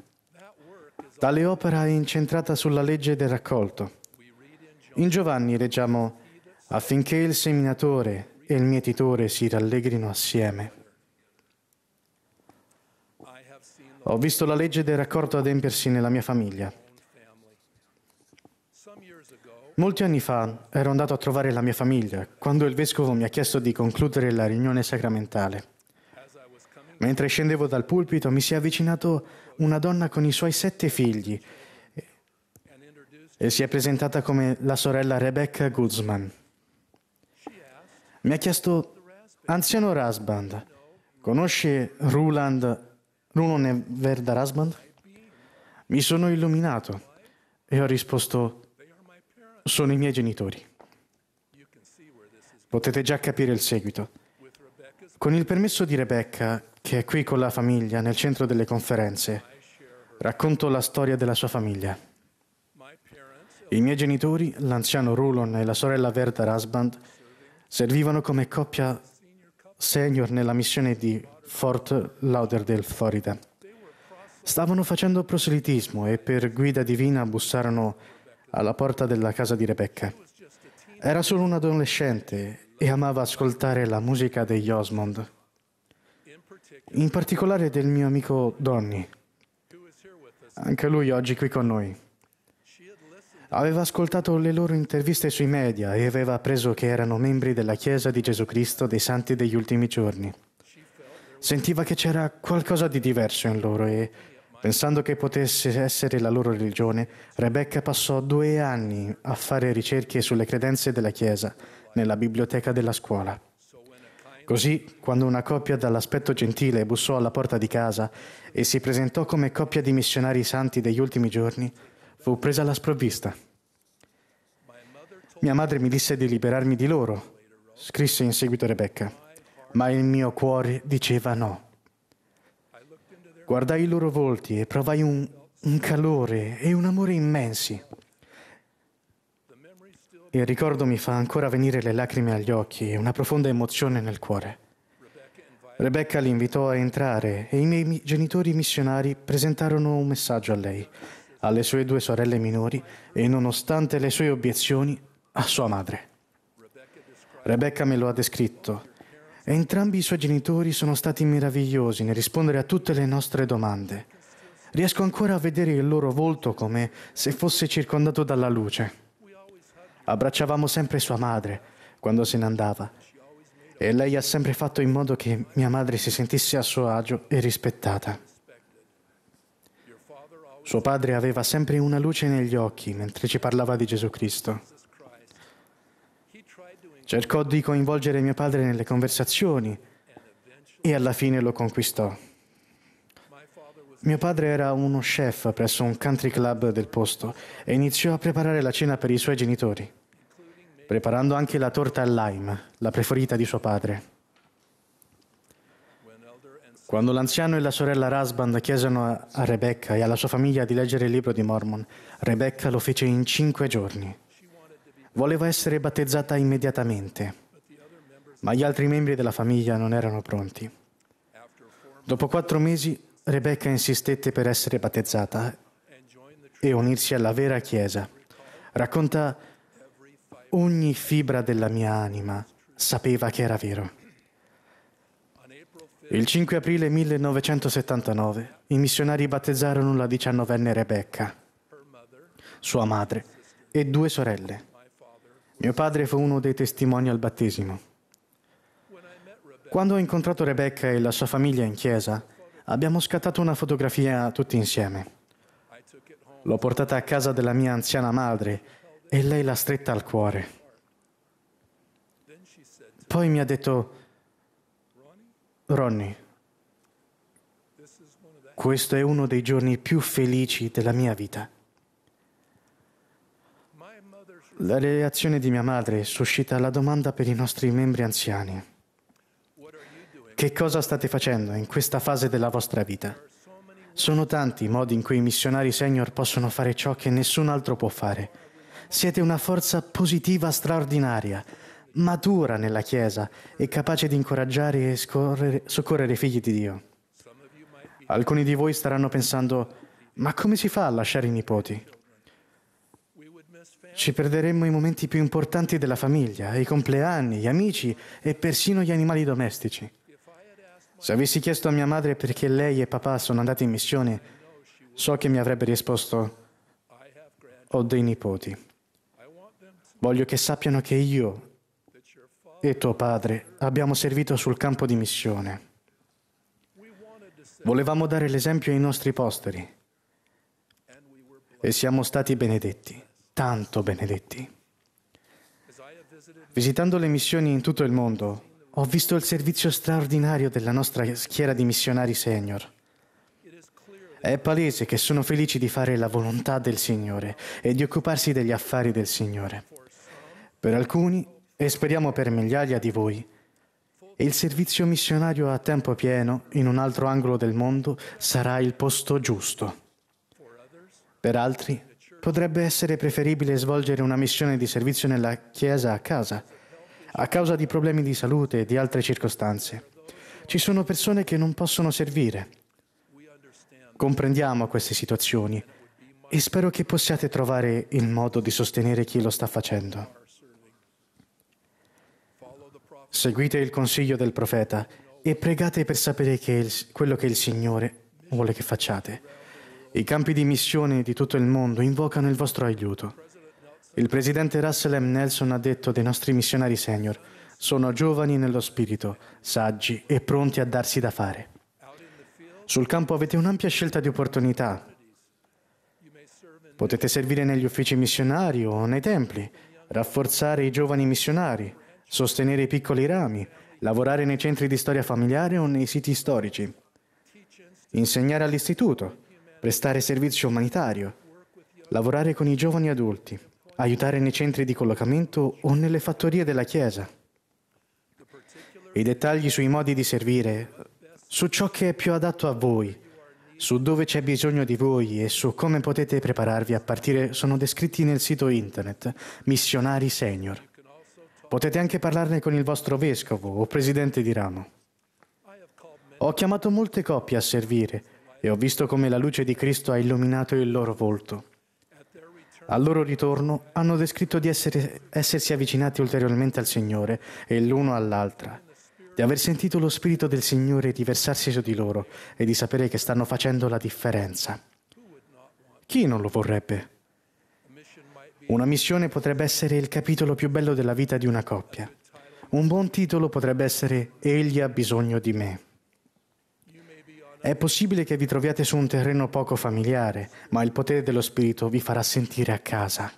Tale opera è incentrata sulla legge del raccolto. In Giovanni leggiamo affinché il seminatore e il mietitore si rallegrino assieme. Ho visto la legge del raccordo adempersi nella mia famiglia. Molti anni fa ero andato a trovare la mia famiglia quando il vescovo mi ha chiesto di concludere la riunione sacramentale. Mentre scendevo dal pulpito mi si è avvicinato una donna con i suoi sette figli e si è presentata come la sorella Rebecca Guzman. Mi ha chiesto, anziano Rasband, conosce Ruland No, non Verda Rasband? Mi sono illuminato e ho risposto, sono i miei genitori. Potete già capire il seguito. Con il permesso di Rebecca, che è qui con la famiglia nel centro delle conferenze, racconto la storia della sua famiglia. I miei genitori, l'anziano Rulon e la sorella Verda Rasband, servivano come coppia senior nella missione di Fort Lauderdale, Florida. Stavano facendo proselitismo e per guida divina bussarono alla porta della casa di Rebecca. Era solo un adolescente e amava ascoltare la musica degli Osmond, in particolare del mio amico Donny, anche lui oggi qui con noi. Aveva ascoltato le loro interviste sui media e aveva appreso che erano membri della Chiesa di Gesù Cristo dei Santi degli ultimi giorni. Sentiva che c'era qualcosa di diverso in loro e, pensando che potesse essere la loro religione, Rebecca passò due anni a fare ricerche sulle credenze della Chiesa nella biblioteca della scuola. Così, quando una coppia dall'aspetto gentile bussò alla porta di casa e si presentò come coppia di missionari santi degli ultimi giorni, fu presa alla sprovvista. Mia madre mi disse di liberarmi di loro, scrisse in seguito Rebecca ma il mio cuore diceva no. Guardai i loro volti e provai un, un calore e un amore immensi. Il ricordo mi fa ancora venire le lacrime agli occhi e una profonda emozione nel cuore. Rebecca li invitò a entrare e i miei genitori missionari presentarono un messaggio a lei, alle sue due sorelle minori e, nonostante le sue obiezioni, a sua madre. Rebecca me lo ha descritto Entrambi i suoi genitori sono stati meravigliosi nel rispondere a tutte le nostre domande. Riesco ancora a vedere il loro volto come se fosse circondato dalla luce. Abbracciavamo sempre sua madre quando se ne andava e lei ha sempre fatto in modo che mia madre si sentisse a suo agio e rispettata. Suo padre aveva sempre una luce negli occhi mentre ci parlava di Gesù Cristo. Cercò di coinvolgere mio padre nelle conversazioni e alla fine lo conquistò. Mio padre era uno chef presso un country club del posto e iniziò a preparare la cena per i suoi genitori, preparando anche la torta al lime, la preferita di suo padre. Quando l'anziano e la sorella Rasband chiesero a Rebecca e alla sua famiglia di leggere il libro di Mormon, Rebecca lo fece in cinque giorni voleva essere battezzata immediatamente, ma gli altri membri della famiglia non erano pronti. Dopo quattro mesi Rebecca insistette per essere battezzata e unirsi alla vera Chiesa. Racconta ogni fibra della mia anima sapeva che era vero. Il 5 aprile 1979 i missionari battezzarono la diciannovenne Rebecca, sua madre e due sorelle. Mio padre fu uno dei testimoni al battesimo. Quando ho incontrato Rebecca e la sua famiglia in chiesa, abbiamo scattato una fotografia tutti insieme. L'ho portata a casa della mia anziana madre e lei l'ha stretta al cuore. Poi mi ha detto, Ronnie, questo è uno dei giorni più felici della mia vita. La reazione di mia madre suscita la domanda per i nostri membri anziani. Che cosa state facendo in questa fase della vostra vita? Sono tanti i modi in cui i missionari senior possono fare ciò che nessun altro può fare. Siete una forza positiva straordinaria, matura nella Chiesa e capace di incoraggiare e scorrere, soccorrere i figli di Dio. Alcuni di voi staranno pensando, ma come si fa a lasciare i nipoti? Ci perderemmo i momenti più importanti della famiglia, i compleanni, gli amici e persino gli animali domestici. Se avessi chiesto a mia madre perché lei e papà sono andati in missione, so che mi avrebbe risposto ho dei nipoti. Voglio che sappiano che io e tuo padre abbiamo servito sul campo di missione. Volevamo dare l'esempio ai nostri posteri e siamo stati benedetti tanto benedetti. Visitando le missioni in tutto il mondo, ho visto il servizio straordinario della nostra schiera di missionari senior. È palese che sono felici di fare la volontà del Signore e di occuparsi degli affari del Signore. Per alcuni, e speriamo per migliaia di voi, il servizio missionario a tempo pieno in un altro angolo del mondo sarà il posto giusto. Per altri, potrebbe essere preferibile svolgere una missione di servizio nella Chiesa a casa, a causa di problemi di salute e di altre circostanze. Ci sono persone che non possono servire. Comprendiamo queste situazioni e spero che possiate trovare il modo di sostenere chi lo sta facendo. Seguite il consiglio del profeta e pregate per sapere che il, quello che il Signore vuole che facciate. I campi di missione di tutto il mondo invocano il vostro aiuto. Il presidente Russell M. Nelson ha detto dei nostri missionari senior, sono giovani nello spirito, saggi e pronti a darsi da fare. Sul campo avete un'ampia scelta di opportunità. Potete servire negli uffici missionari o nei templi, rafforzare i giovani missionari, sostenere i piccoli rami, lavorare nei centri di storia familiare o nei siti storici, insegnare all'istituto, prestare servizio umanitario, lavorare con i giovani adulti, aiutare nei centri di collocamento o nelle fattorie della Chiesa. I dettagli sui modi di servire, su ciò che è più adatto a voi, su dove c'è bisogno di voi e su come potete prepararvi a partire sono descritti nel sito internet Missionari Senior. Potete anche parlarne con il vostro vescovo o presidente di ramo. Ho chiamato molte coppie a servire e ho visto come la luce di Cristo ha illuminato il loro volto. Al loro ritorno hanno descritto di essere, essersi avvicinati ulteriormente al Signore e l'uno all'altra, di aver sentito lo Spirito del Signore riversarsi su di loro e di sapere che stanno facendo la differenza. Chi non lo vorrebbe? Una missione potrebbe essere il capitolo più bello della vita di una coppia. Un buon titolo potrebbe essere Egli ha bisogno di me. È possibile che vi troviate su un terreno poco familiare, ma il potere dello Spirito vi farà sentire a casa.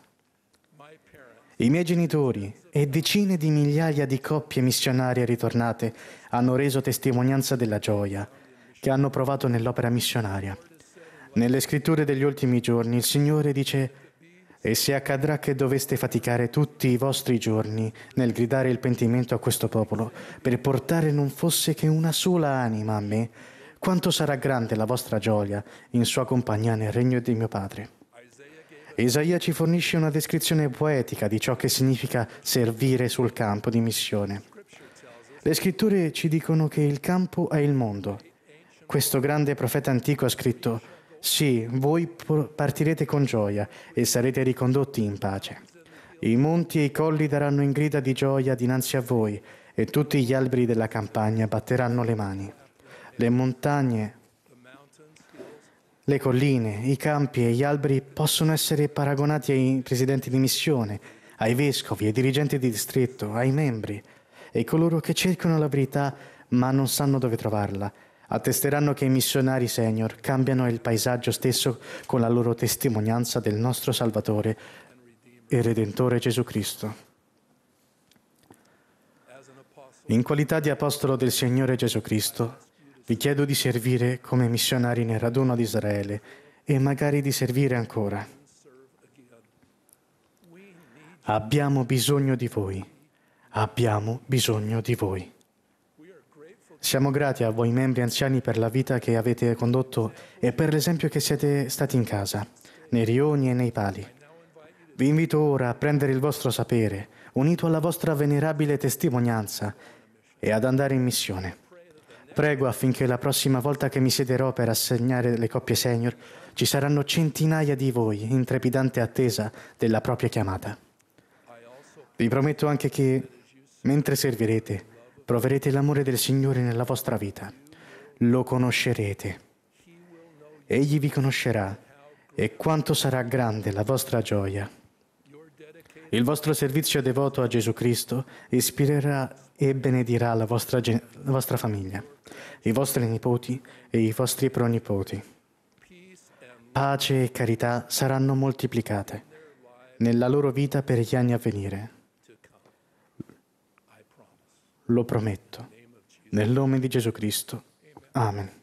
I miei genitori e decine di migliaia di coppie missionarie ritornate hanno reso testimonianza della gioia che hanno provato nell'opera missionaria. Nelle scritture degli ultimi giorni il Signore dice, e se accadrà che doveste faticare tutti i vostri giorni nel gridare il pentimento a questo popolo, per portare non fosse che una sola anima a me, quanto sarà grande la vostra gioia in sua compagnia nel regno di mio Padre. Isaia ci fornisce una descrizione poetica di ciò che significa servire sul campo di missione. Le scritture ci dicono che il campo è il mondo. Questo grande profeta antico ha scritto, sì, voi partirete con gioia e sarete ricondotti in pace. I monti e i colli daranno in grida di gioia dinanzi a voi e tutti gli alberi della campagna batteranno le mani le montagne, le colline, i campi e gli alberi possono essere paragonati ai presidenti di missione, ai vescovi, ai dirigenti di distretto, ai membri e coloro che cercano la verità ma non sanno dove trovarla. Attesteranno che i missionari senior cambiano il paesaggio stesso con la loro testimonianza del nostro Salvatore e Redentore Gesù Cristo. In qualità di apostolo del Signore Gesù Cristo, vi chiedo di servire come missionari nel raduno di Israele e magari di servire ancora. Abbiamo bisogno di voi. Abbiamo bisogno di voi. Siamo grati a voi membri anziani per la vita che avete condotto e per l'esempio che siete stati in casa, nei rioni e nei pali. Vi invito ora a prendere il vostro sapere, unito alla vostra venerabile testimonianza, e ad andare in missione. Prego affinché la prossima volta che mi siederò per assegnare le coppie senior ci saranno centinaia di voi in trepidante attesa della propria chiamata. Vi prometto anche che, mentre servirete, proverete l'amore del Signore nella vostra vita. Lo conoscerete. Egli vi conoscerà e quanto sarà grande la vostra gioia. Il vostro servizio devoto a Gesù Cristo ispirerà e benedirà la vostra, la vostra famiglia i vostri nipoti e i vostri pronipoti. Pace e carità saranno moltiplicate nella loro vita per gli anni a venire. Lo prometto. Nel nome di Gesù Cristo. Amen.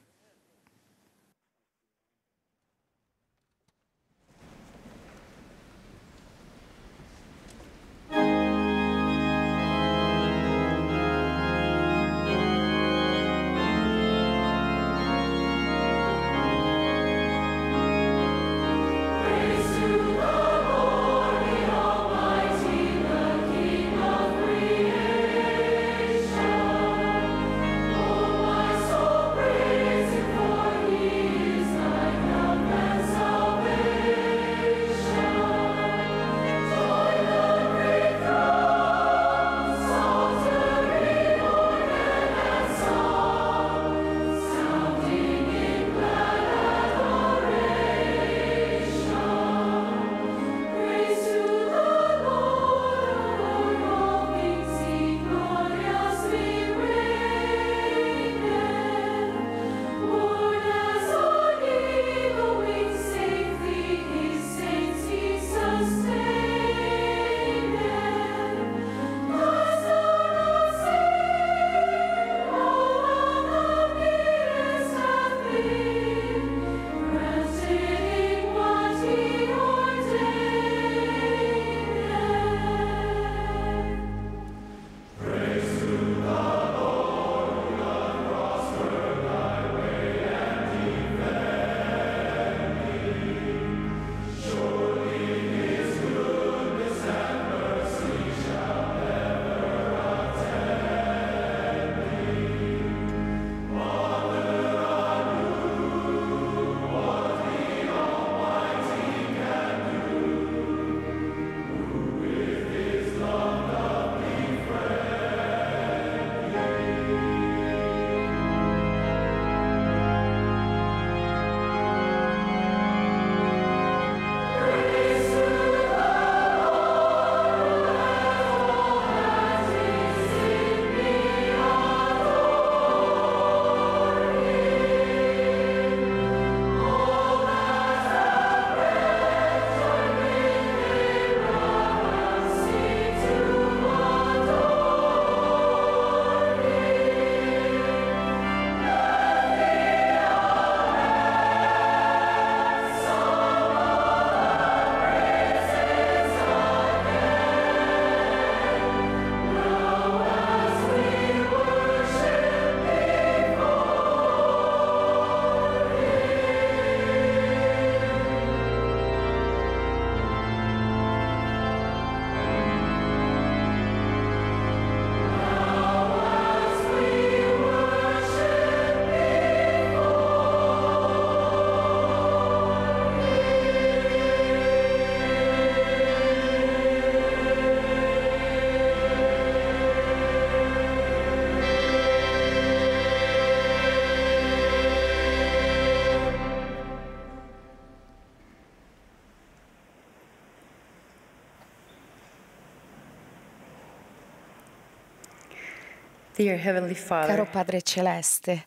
Caro Padre Celeste,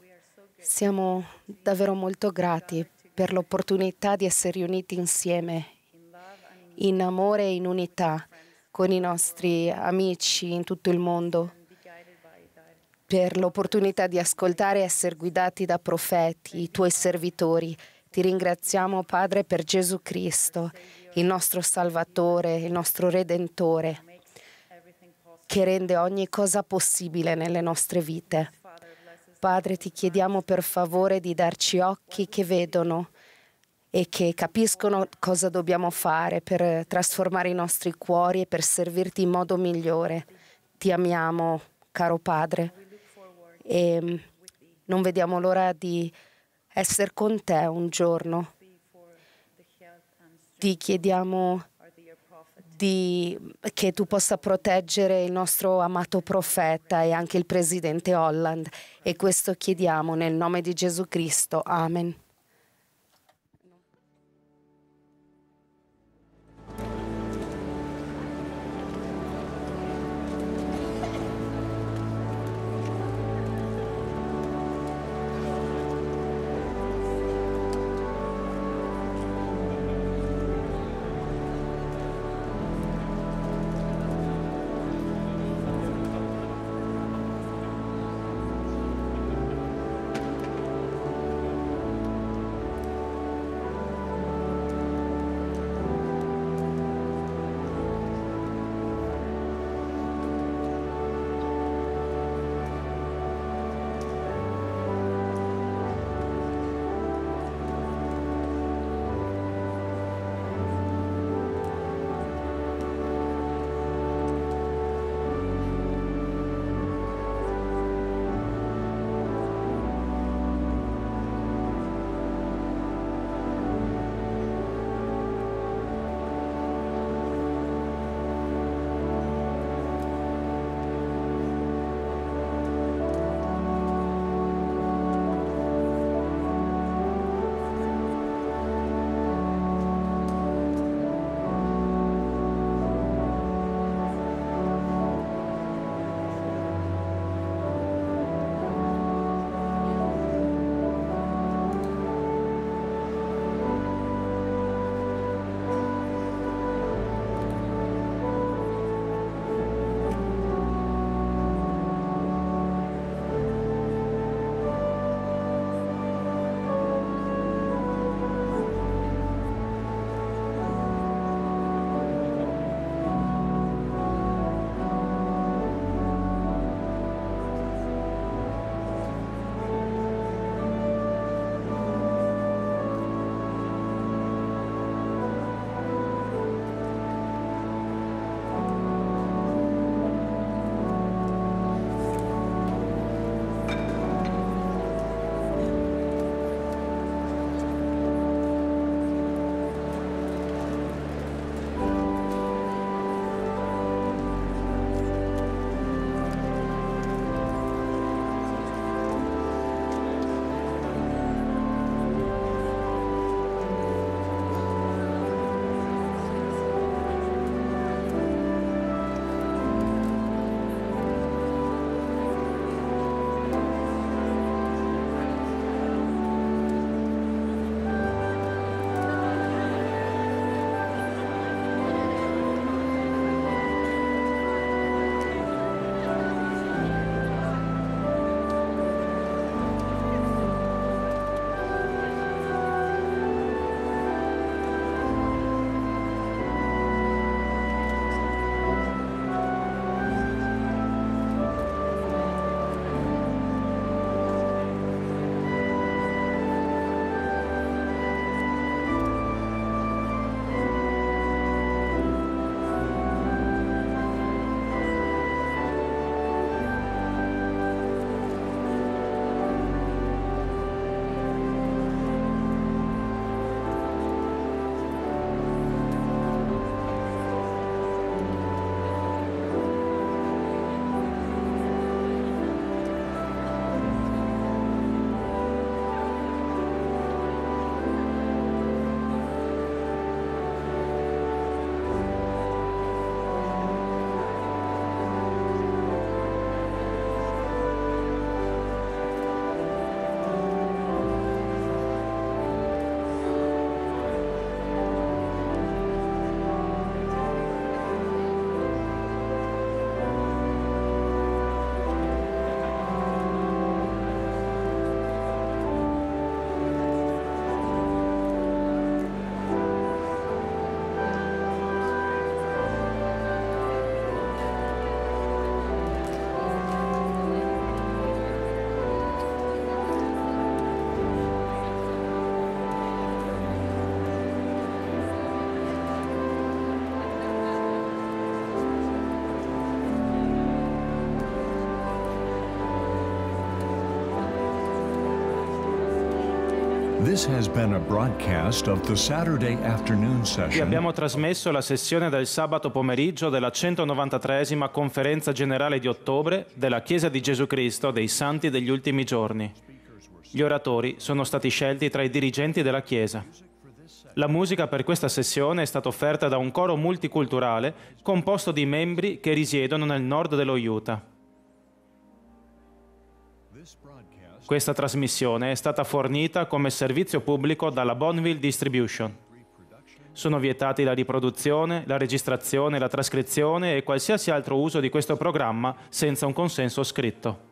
siamo davvero molto grati per l'opportunità di essere riuniti insieme, in amore e in unità, con i nostri amici in tutto il mondo, per l'opportunità di ascoltare e essere guidati da profeti, i tuoi servitori. Ti ringraziamo, Padre, per Gesù Cristo, il nostro Salvatore, il nostro Redentore che rende ogni cosa possibile nelle nostre vite. Padre, ti chiediamo per favore di darci occhi che vedono e che capiscono cosa dobbiamo fare per trasformare i nostri cuori e per servirti in modo migliore. Ti amiamo, caro Padre, e mm, non vediamo l'ora di essere con te un giorno. Ti chiediamo di, che tu possa proteggere il nostro amato profeta e anche il presidente Holland. E questo chiediamo nel nome di Gesù Cristo. Amen. Qui abbiamo trasmesso la sessione del sabato pomeriggio della 193esima conferenza generale di ottobre della Chiesa di Gesù Cristo dei Santi degli ultimi giorni. Gli oratori sono stati scelti tra i dirigenti della Chiesa. La musica per questa sessione è stata offerta da un coro multiculturale composto di membri che risiedono nel nord dello Utah. Questa trasmissione è stata fornita come servizio pubblico dalla Bonneville Distribution. Sono vietati la riproduzione, la registrazione, la trascrizione e qualsiasi altro uso di questo programma senza un consenso scritto.